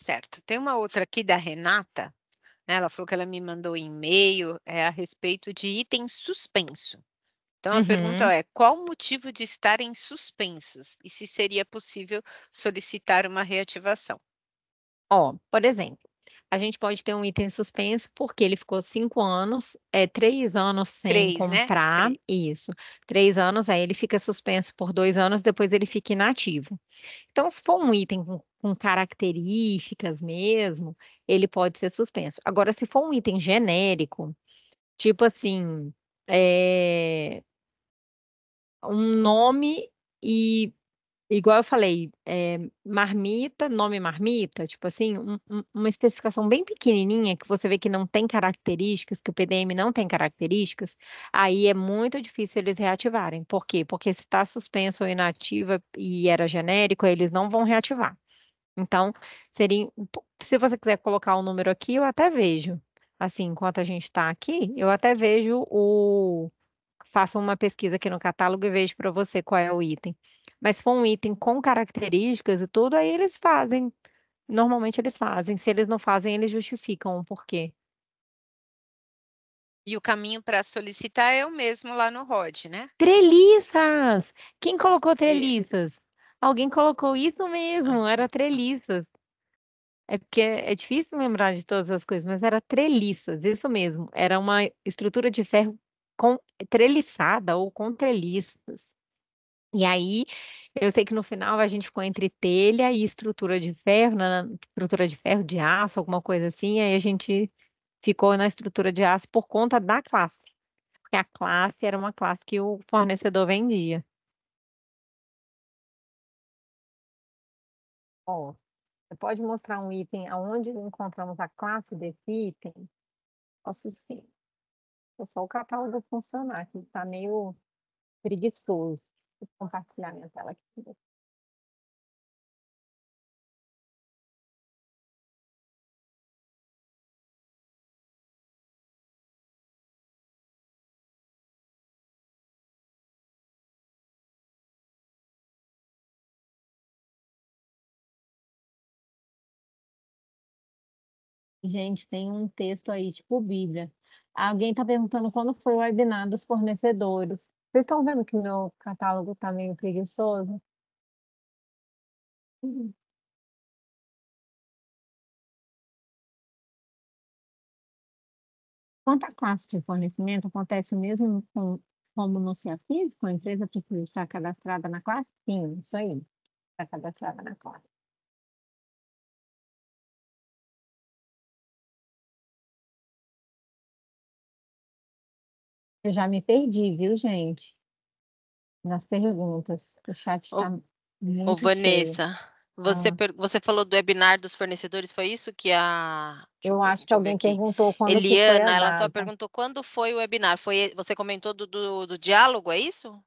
Speaker 3: Certo. Tem uma outra aqui da Renata. Né? Ela
Speaker 2: falou que ela me mandou um e-mail é, a respeito de item suspenso. Então, a uhum. pergunta é: qual o motivo de estarem suspensos e se seria possível
Speaker 3: solicitar uma reativação? Ó, por exemplo, a gente pode ter um item suspenso porque ele ficou cinco anos, é três anos sem três, né? comprar. Né? Isso. Três anos, aí ele fica suspenso por dois anos, depois ele fica inativo. Então, se for um item com, com características mesmo, ele pode ser suspenso. Agora, se for um item genérico, tipo assim, é... um nome e igual eu falei, é, marmita, nome marmita, tipo assim, um, um, uma especificação bem pequenininha que você vê que não tem características, que o PDM não tem características, aí é muito difícil eles reativarem. Por quê? Porque se está suspenso ou inativa e era genérico, eles não vão reativar. Então, seria, se você quiser colocar o um número aqui, eu até vejo. Assim, enquanto a gente está aqui, eu até vejo o. Faço uma pesquisa aqui no catálogo e vejo para você qual é o item. Mas se for um item com características e tudo, aí eles fazem. Normalmente eles fazem. Se eles não fazem, eles justificam o porquê.
Speaker 2: E o caminho para solicitar é o mesmo lá no ROD, né?
Speaker 3: Treliças! Quem colocou é. treliças? Alguém colocou isso mesmo, era treliças. É porque é difícil lembrar de todas as coisas, mas era treliças, isso mesmo. Era uma estrutura de ferro com, treliçada ou com treliças. E aí, eu sei que no final a gente ficou entre telha e estrutura de ferro, na estrutura de ferro, de aço, alguma coisa assim, aí a gente ficou na estrutura de aço por conta da classe. Porque a classe era uma classe que o
Speaker 1: fornecedor vendia. Ó, você pode mostrar um item aonde encontramos a classe desse item? Posso sim. Vou só o catálogo funcionar, que está meio preguiçoso e compartilhar minha tela aqui com Gente, tem um texto aí, tipo Bíblia. Alguém está perguntando quando foi o webinar dos fornecedores. Vocês estão vendo que meu catálogo está meio preguiçoso? Uhum. Quanto à classe de fornecimento, acontece o mesmo com, como no Cia físico? A empresa precisa estar cadastrada na classe? Sim, isso aí. Está cadastrada na classe. Eu já me perdi, viu, gente? Nas perguntas. O chat está muito. Ô, Vanessa, cheio.
Speaker 4: Você, ah. você falou do webinar dos fornecedores, foi isso que a.
Speaker 3: Eu, eu acho que alguém aqui. perguntou quando Eliana, ela só perguntou
Speaker 4: quando foi o webinar. Foi, você comentou do, do, do diálogo, é
Speaker 3: isso?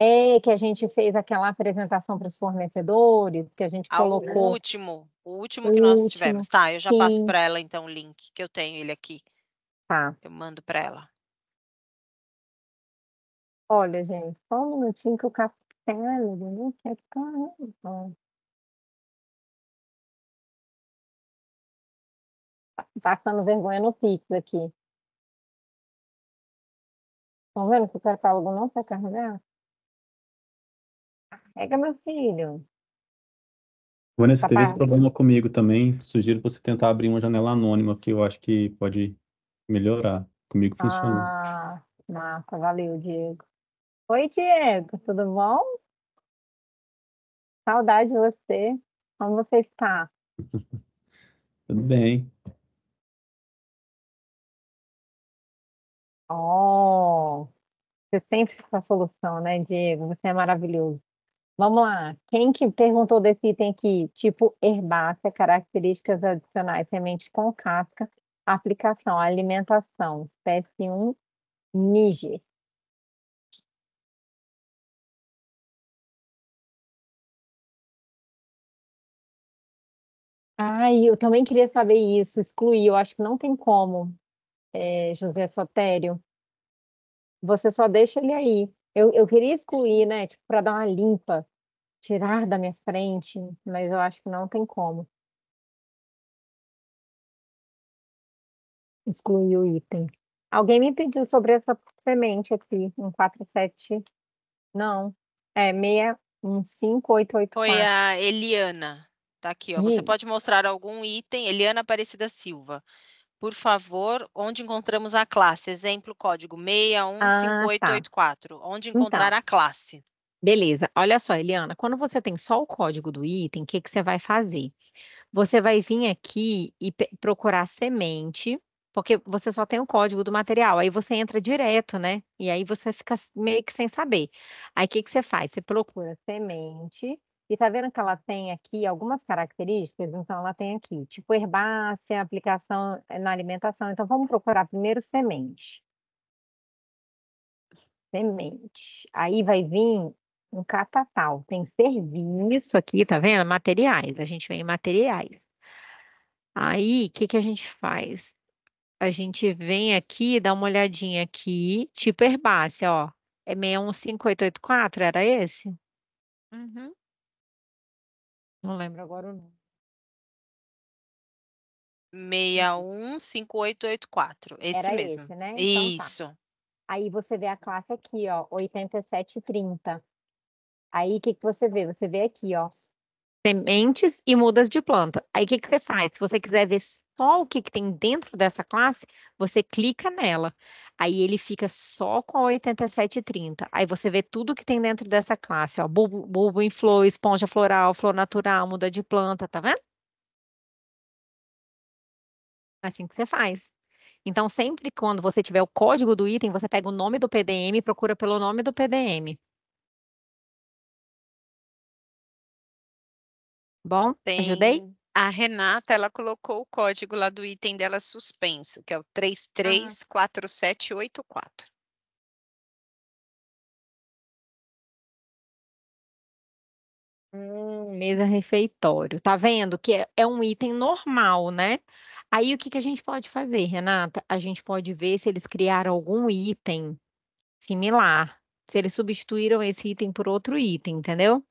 Speaker 3: É, que a gente fez aquela apresentação para os fornecedores, que a gente ah, colocou. O último, o último que nós último. tivemos. Tá, eu já Sim. passo para ela então o link,
Speaker 4: que eu tenho ele aqui. Tá. Eu mando para ela.
Speaker 1: Olha, gente, só um minutinho que o café não quer tá carregar. Passando vergonha no Pix aqui. Estão tá vendo que o catálogo não quer tá carregar? Carrega, meu filho.
Speaker 2: Vanessa, Essa teve esse problema comigo também. Sugiro você tentar abrir uma janela anônima, que eu acho que
Speaker 1: pode melhorar. Comigo funcionou. Ah, massa, valeu, Diego. Oi, Diego, tudo bom? Saudade de você. Como você está? Tudo bem. Oh, você sempre com a solução, né, Diego? Você é maravilhoso. Vamos lá. Quem que perguntou desse item
Speaker 3: aqui? Tipo herbácea, características adicionais, semente com casca, aplicação,
Speaker 1: alimentação, espécie 1, Níger. Ai, eu também queria saber isso, excluir. Eu acho que não tem
Speaker 3: como, é, José Sotério. Você só deixa ele aí.
Speaker 1: Eu, eu queria excluir, né? Tipo, para dar uma limpa, tirar da minha frente, mas eu acho que não tem como. Excluir o item. Alguém me pediu sobre essa semente aqui, 147.
Speaker 3: Não, é 615884. Foi a
Speaker 4: Eliana. Tá aqui, ó. Você hum. pode mostrar algum item, Eliana Aparecida Silva. Por favor, onde encontramos a classe? Exemplo, código 615884. Ah, tá. Onde
Speaker 3: então. encontrar então, a classe? Beleza. Olha só, Eliana, quando você tem só o código do item, o que, que você vai fazer? Você vai vir aqui e procurar semente, porque você só tem o código do material, aí você entra direto, né? E aí você fica meio que sem saber. Aí o que, que você faz? Você procura semente e tá vendo que ela tem aqui algumas características? Então, ela tem aqui, tipo herbácea, aplicação eh, na alimentação. Então, vamos procurar primeiro semente. Semente. Aí vai vir um catatal. Tem serviço aqui, tá vendo? Materiais. A gente vem em materiais. Aí, o que, que a gente faz? A gente vem aqui, dá uma olhadinha aqui, tipo herbácea, ó. É
Speaker 1: 615884, era esse? Uhum. Não lembro agora o nome.
Speaker 4: 615884. Uhum. Esse Era mesmo. Esse, né? Então, tá. Isso.
Speaker 3: Tá. Aí você vê a classe aqui, ó, 8730. Aí o que, que você vê? Você vê aqui, ó, sementes e mudas de planta. Aí o que, que você faz? Se você quiser ver só o que, que tem dentro dessa classe, você clica nela. Aí ele fica só com a 8730. Aí você vê tudo que tem dentro dessa classe, ó, bulbo, bulbo em flor, esponja floral, flor natural, muda de planta, tá vendo? É assim que você faz.
Speaker 1: Então, sempre quando você tiver o código do item, você pega o nome do PDM e procura pelo nome do PDM. Bom, Tem... ajudei?
Speaker 2: A Renata, ela colocou o código lá do item dela suspenso,
Speaker 1: que é o 334784. Ah. Hum, mesa refeitório, tá vendo que é, é um item normal, né? Aí o que, que a gente pode fazer,
Speaker 3: Renata? A gente pode ver se eles criaram algum item similar, se eles substituíram esse item por outro item, entendeu?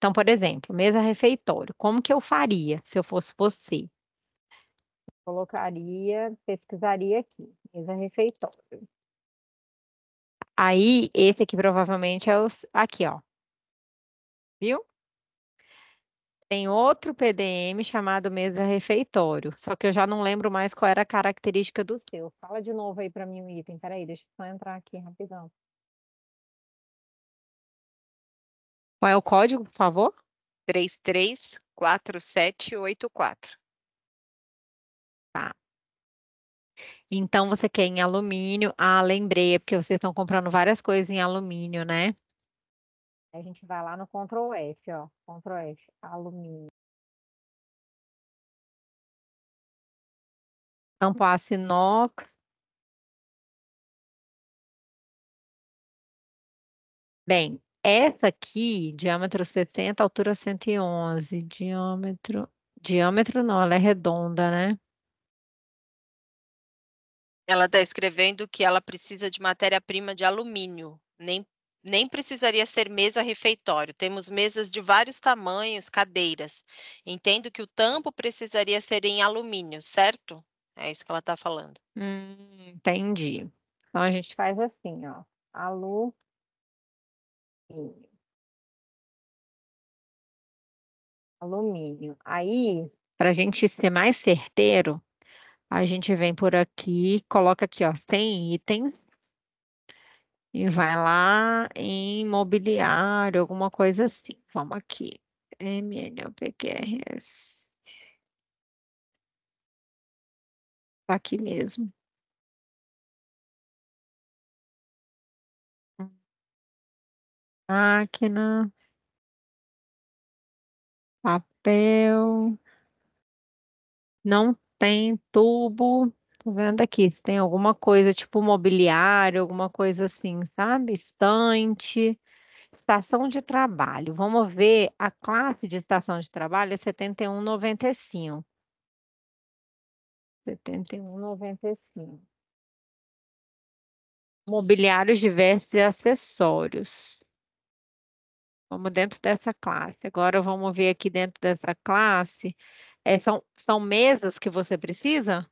Speaker 3: Então, por exemplo, mesa refeitório, como que eu faria se eu fosse você? Colocaria,
Speaker 1: pesquisaria aqui, mesa refeitório. Aí, esse
Speaker 3: aqui provavelmente é o... Aqui, ó.
Speaker 1: Viu? Tem
Speaker 3: outro PDM chamado mesa refeitório, só que eu já não lembro mais qual era a característica do seu. Fala de novo aí para mim o item. Peraí, deixa eu só entrar aqui rapidão.
Speaker 1: Qual é o código, por favor? 334784. Tá.
Speaker 3: Então, você quer em alumínio. Ah, lembrei, é porque vocês estão comprando várias coisas em alumínio,
Speaker 1: né? A gente vai lá no Ctrl F, ó. Ctrl F, alumínio. Tampo aço inox. Bem, essa aqui, diâmetro 60, altura 111,
Speaker 3: diâmetro... Diâmetro não, ela é redonda, né?
Speaker 4: Ela está escrevendo que ela precisa de matéria-prima de alumínio, nem, nem precisaria ser mesa refeitório. Temos mesas de vários tamanhos, cadeiras. Entendo que o tampo precisaria ser em alumínio, certo? É isso que ela está falando.
Speaker 1: Hum, entendi. Então a gente faz assim, ó. Alu alumínio. Alumínio. Aí, para a gente ser mais certeiro, a gente vem por
Speaker 3: aqui, coloca aqui, ó, 100 itens e vai lá em mobiliário, alguma coisa assim. Vamos aqui, MNOPQRS.
Speaker 1: Tá aqui mesmo. Máquina. Papel. Não tem tubo. Tô vendo
Speaker 3: aqui se tem alguma coisa tipo mobiliário, alguma coisa assim, sabe? Estante. Estação de trabalho. Vamos ver a classe de estação de trabalho é 7195. 71,95. Mobiliários diversos e acessórios. Vamos dentro dessa classe. Agora vamos ver aqui dentro dessa
Speaker 1: classe. É, são, são mesas que você precisa?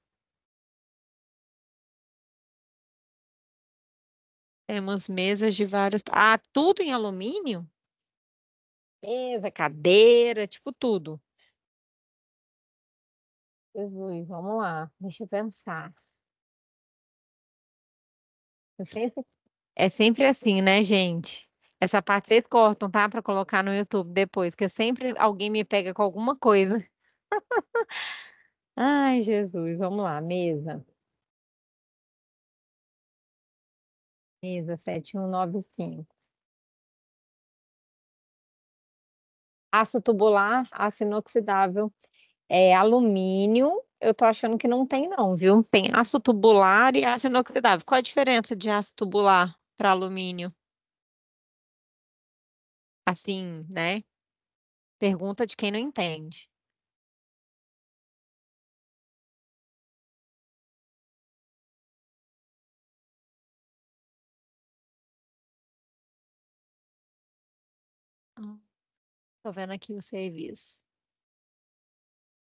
Speaker 1: Temos mesas de vários. Ah, tudo em alumínio? Mesa, cadeira, tipo tudo. Jesus, vamos lá. Deixa eu pensar. Eu sempre... É sempre assim, né, gente?
Speaker 3: Essa parte vocês cortam, tá? Para colocar no YouTube depois, que sempre alguém me pega com alguma
Speaker 1: coisa. Ai, Jesus, vamos lá, mesa. Mesa 7195. Aço tubular, aço
Speaker 3: inoxidável, é, alumínio. Eu tô achando que não tem, não, viu? Tem aço tubular e aço inoxidável. Qual a diferença de aço tubular para alumínio?
Speaker 1: assim, né? Pergunta de quem não entende. Estou ah, vendo aqui o serviço.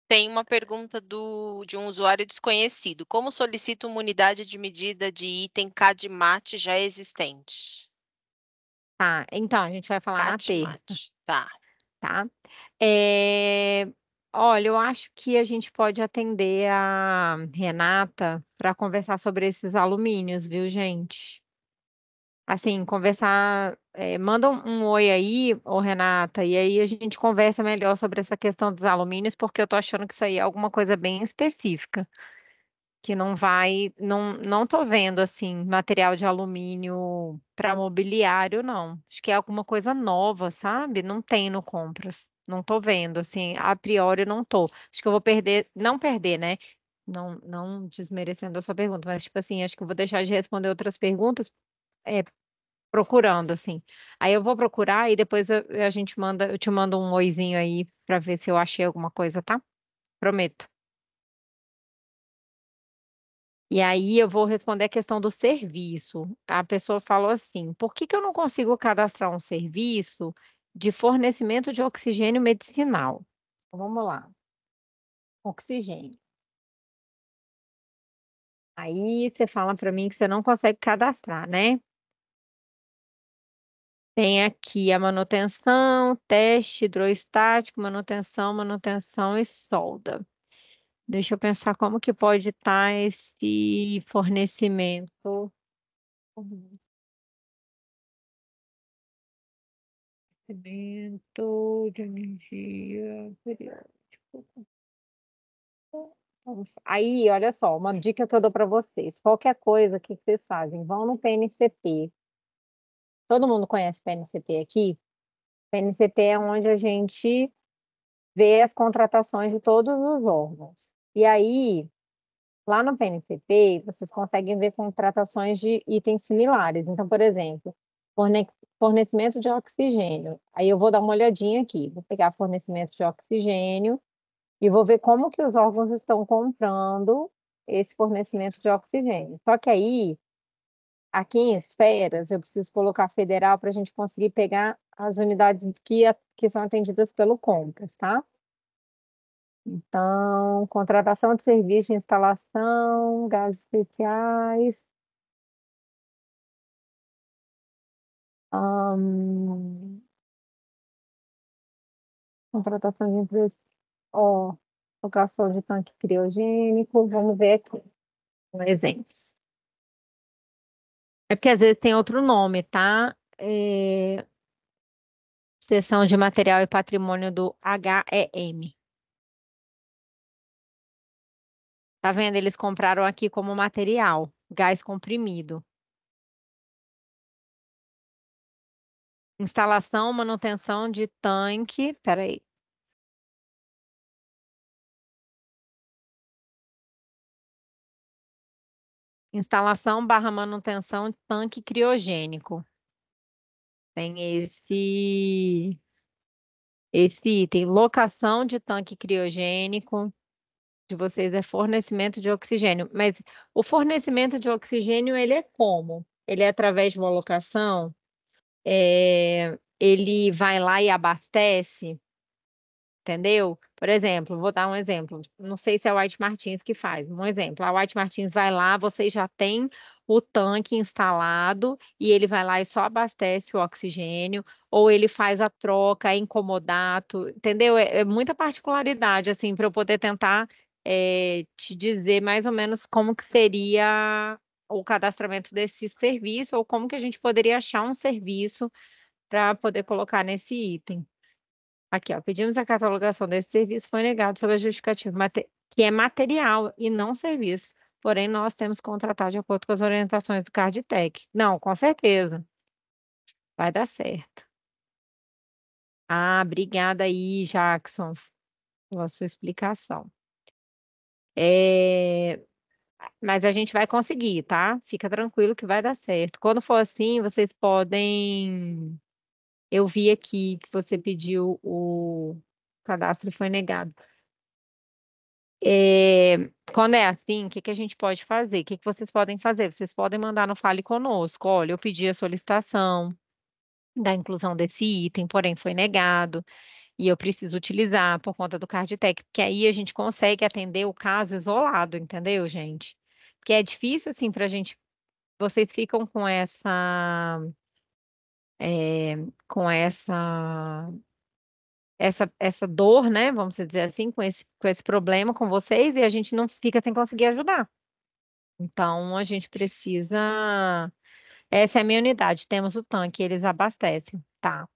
Speaker 1: Tem uma pergunta do, de um usuário desconhecido. Como solicito
Speaker 4: uma unidade de medida de item CADMAT já existente?
Speaker 3: Tá, então a gente vai falar Pati, na terça. Tá. Tá. É... Olha, eu acho que a gente pode atender a Renata para conversar sobre esses alumínios, viu, gente? Assim, conversar. É, manda um, um oi aí, ô Renata, e aí a gente conversa melhor sobre essa questão dos alumínios, porque eu tô achando que isso aí é alguma coisa bem específica que não vai, não, não tô vendo assim material de alumínio para mobiliário não. Acho que é alguma coisa nova, sabe? Não tem no compras. Não tô vendo assim, a priori não tô. Acho que eu vou perder, não perder, né? Não, não desmerecendo a sua pergunta, mas tipo assim, acho que eu vou deixar de responder outras perguntas é, procurando assim. Aí eu vou procurar e depois eu, a gente manda, eu te mando um oizinho aí para ver se eu achei alguma coisa, tá? Prometo. E aí eu vou responder a questão do serviço. A pessoa falou assim: por que, que eu não consigo cadastrar um serviço de fornecimento de oxigênio medicinal? Então,
Speaker 1: vamos lá. Oxigênio. Aí você fala para mim que você não consegue cadastrar, né?
Speaker 3: Tem aqui a manutenção, teste hidroestático, manutenção, manutenção e solda. Deixa eu pensar como que pode estar tá esse
Speaker 1: fornecimento. Fornecimento de energia periódica. Aí, olha só, uma dica que eu dou para
Speaker 3: vocês. Qualquer coisa, que vocês fazem? Vão no PNCP. Todo mundo conhece PNCP aqui? PNCP é onde a gente vê as contratações de todos os órgãos. E aí, lá no PNCP, vocês conseguem ver contratações de itens similares. Então, por exemplo, fornecimento de oxigênio. Aí eu vou dar uma olhadinha aqui, vou pegar fornecimento de oxigênio e vou ver como que os órgãos estão comprando esse fornecimento de oxigênio. Só que aí, aqui em esferas, eu preciso colocar federal para a gente conseguir pegar as unidades que, que são atendidas pelo Compras, tá?
Speaker 1: Então, contratação de serviço de instalação, gases especiais. Um, contratação de empresa. Ó, locação de tanque criogênico. Vamos ver aqui um exemplos.
Speaker 3: É porque às vezes tem outro nome, tá? É...
Speaker 1: Seção de material e patrimônio do HEM. Tá vendo? Eles compraram aqui como material, gás comprimido. Instalação, manutenção de tanque. aí Instalação barra manutenção de tanque criogênico.
Speaker 3: Tem esse, esse item, locação de tanque criogênico de vocês é fornecimento de oxigênio, mas o fornecimento de oxigênio ele é como? Ele é através de uma locação? É, ele vai lá e abastece? Entendeu? Por exemplo, vou dar um exemplo. Não sei se é a White Martins que faz. Um exemplo. A White Martins vai lá, vocês já têm o tanque instalado e ele vai lá e só abastece o oxigênio, ou ele faz a troca, é incomodato, entendeu? É, é muita particularidade, assim, para eu poder tentar é, te dizer mais ou menos como que seria o cadastramento desse serviço ou como que a gente poderia achar um serviço para poder colocar nesse item. Aqui, ó, pedimos a catalogação desse serviço, foi negado sob a justificativa que é material e não serviço, porém nós temos que contratar de acordo com as orientações do Cardtech. Não, com certeza. Vai dar certo. Ah, obrigada aí, Jackson, pela sua explicação. É... Mas a gente vai conseguir, tá? Fica tranquilo que vai dar certo. Quando for assim, vocês podem. Eu vi aqui que você pediu o, o cadastro foi negado. É, quando é assim, o que, que a gente pode fazer? O que, que vocês podem fazer? Vocês podem mandar no Fale Conosco. Olha, eu pedi a solicitação da inclusão desse item, porém foi negado e eu preciso utilizar por conta do Carditec, porque aí a gente consegue atender o caso isolado, entendeu, gente? Porque é difícil, assim, para a gente. Vocês ficam com essa. É, com essa essa, essa dor, né? Vamos dizer assim, com esse, com esse problema com vocês, e a gente não fica sem conseguir ajudar. Então, a gente precisa. Essa é a minha unidade. Temos o tanque, eles abastecem, tá?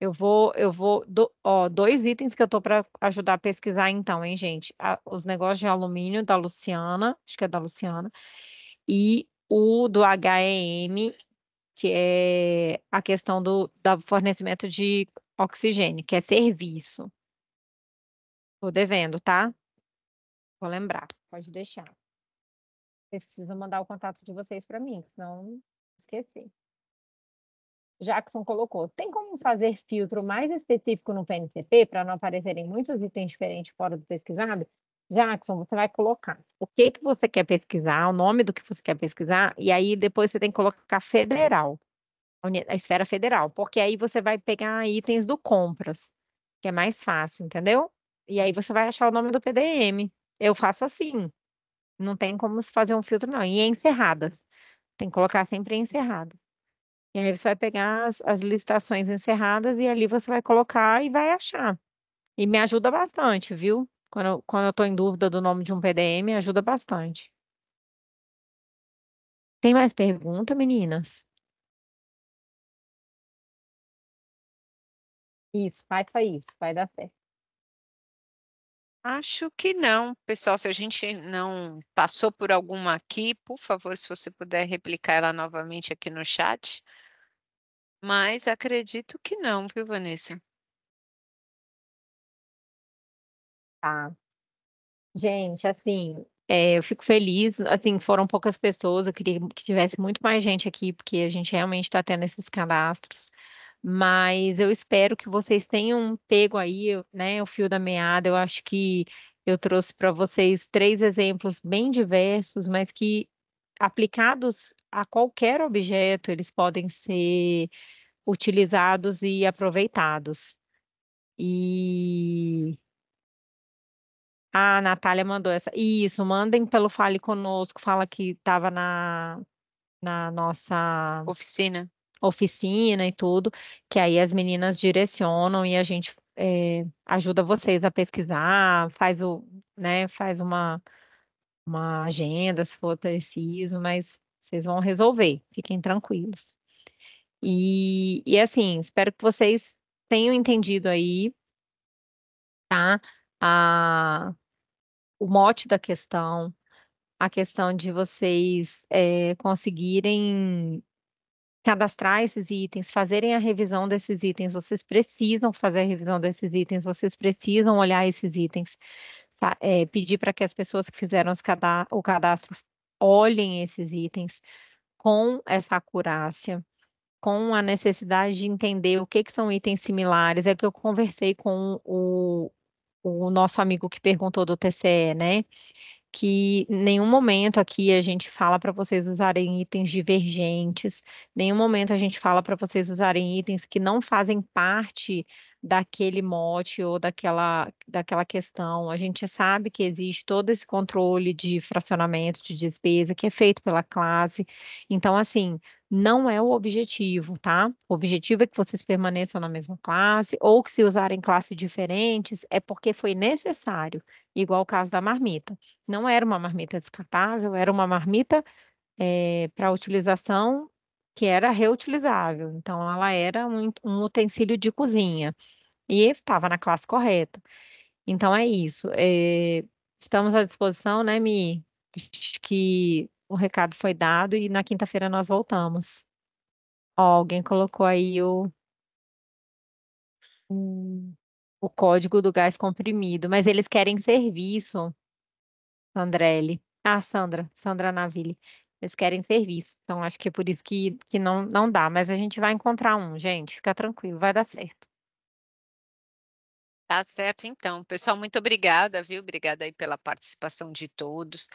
Speaker 3: Eu vou, eu vou, do, ó, dois itens que eu tô para ajudar a pesquisar então, hein, gente? A, os negócios de alumínio da Luciana, acho que é da Luciana, e o do HEM, que é a questão do, fornecimento de oxigênio, que é serviço. Tô devendo, tá? Vou lembrar, pode deixar. Vocês precisam mandar o contato de vocês para mim, senão esqueci. Jackson colocou, tem como fazer filtro mais específico no PNCP para não aparecerem muitos itens diferentes fora do pesquisado? Jackson, você vai colocar o que, que você quer pesquisar, o nome do que você quer pesquisar, e aí depois você tem que colocar federal, a esfera federal, porque aí você vai pegar itens do compras, que é mais fácil, entendeu? E aí você vai achar o nome do PDM. Eu faço assim. Não tem como fazer um filtro, não. E encerradas. Tem que colocar sempre encerradas. E aí você vai pegar as, as licitações encerradas e ali você vai colocar e vai achar. E me ajuda bastante,
Speaker 1: viu? Quando, eu- quando eu estou em dúvida do nome de um PDM, ajuda bastante. Tem mais pergunta, meninas? Isso, faça isso, vai dar certo. Acho que não. Pessoal, se a gente não passou por alguma aqui,
Speaker 2: por favor, se você puder replicar ela novamente aqui no chat, mas acredito que não, viu, Vanessa?
Speaker 3: Tá.
Speaker 1: Gente, assim, é, eu fico feliz, assim, foram
Speaker 3: poucas pessoas, eu queria que tivesse muito mais gente aqui, porque a gente realmente está tendo esses cadastros, mas eu espero que vocês tenham pego aí, né, o fio da meada, eu acho que eu trouxe para vocês três exemplos bem diversos, mas que aplicados a qualquer objeto, eles podem ser utilizados e aproveitados. E a Natália mandou essa. Isso, mandem pelo Fale Conosco, fala que estava na, na nossa oficina. Oficina e tudo, que aí as meninas direcionam e a gente é, ajuda vocês a pesquisar, faz o, né, faz uma uma agenda, se for preciso, mas vocês vão resolver, fiquem tranquilos. E, e assim, espero que vocês tenham entendido aí, tá? A, o mote da questão, a questão de vocês é, conseguirem cadastrar esses itens, fazerem a revisão desses itens, vocês precisam fazer a revisão desses itens, vocês precisam olhar esses itens, é, pedir para que as pessoas que fizeram o cadastro olhem esses itens com essa acurácia, com a necessidade de entender o que, que são itens similares. É que eu conversei com o, o nosso amigo que perguntou do TCE, né? que nenhum momento aqui a gente fala para vocês usarem itens divergentes, nenhum momento a gente fala para vocês usarem itens que não fazem parte daquele mote ou daquela, daquela questão. A gente sabe que existe todo esse controle de fracionamento de despesa que é feito pela classe. Então, assim, não é o objetivo, tá? O objetivo é que vocês permaneçam na mesma classe ou que se usarem classes diferentes é porque foi necessário, igual o caso da marmita. Não era uma marmita descartável, era uma marmita é, para utilização que era reutilizável. Então, ela era um, um utensílio de cozinha. E ele estava na classe correta. Então é isso. É, estamos à disposição, né, Mi? Acho que o recado foi dado e na quinta-feira nós voltamos. Ó, alguém colocou aí o, o código do gás comprimido, mas eles querem serviço, Sandrelli. Ah, Sandra, Sandra Naville. Eles querem serviço. Então, acho que é por isso que, que não, não dá, mas a gente vai encontrar um, gente. Fica tranquilo, vai dar certo.
Speaker 2: Tá certo, então. Pessoal, muito obrigada, viu? Obrigada aí pela participação de todos.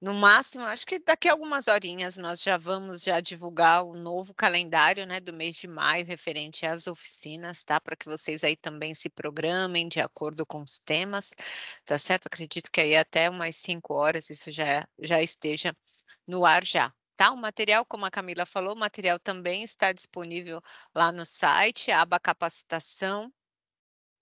Speaker 2: No máximo, acho que daqui a algumas horinhas nós já vamos já divulgar o novo calendário, né, do mês de maio referente às oficinas, tá? Para que vocês aí também se programem de acordo com os temas, tá certo? Acredito que aí até umas 5 horas isso já já esteja no ar já, Tá? O material, como a Camila falou, o material também está disponível lá no site, aba capacitação,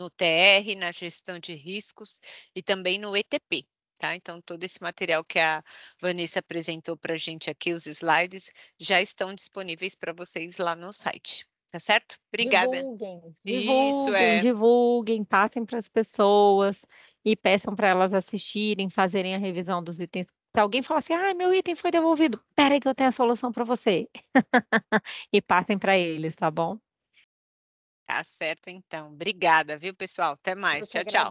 Speaker 2: no TR, na gestão de riscos e também no ETP. Tá? Então, todo esse material que a Vanessa apresentou para a gente aqui, os slides, já estão disponíveis para vocês lá no site. Tá certo? Obrigada. Divulguem, divulguem, é.
Speaker 3: divulguem, passem para as pessoas e peçam para elas assistirem, fazerem a revisão dos itens. Se alguém falar assim, ah, meu item foi devolvido, peraí que eu tenho a solução para você. e passem para eles, tá bom?
Speaker 2: Tá certo, então. Obrigada, viu, pessoal? Até mais. Eu tchau, tchau.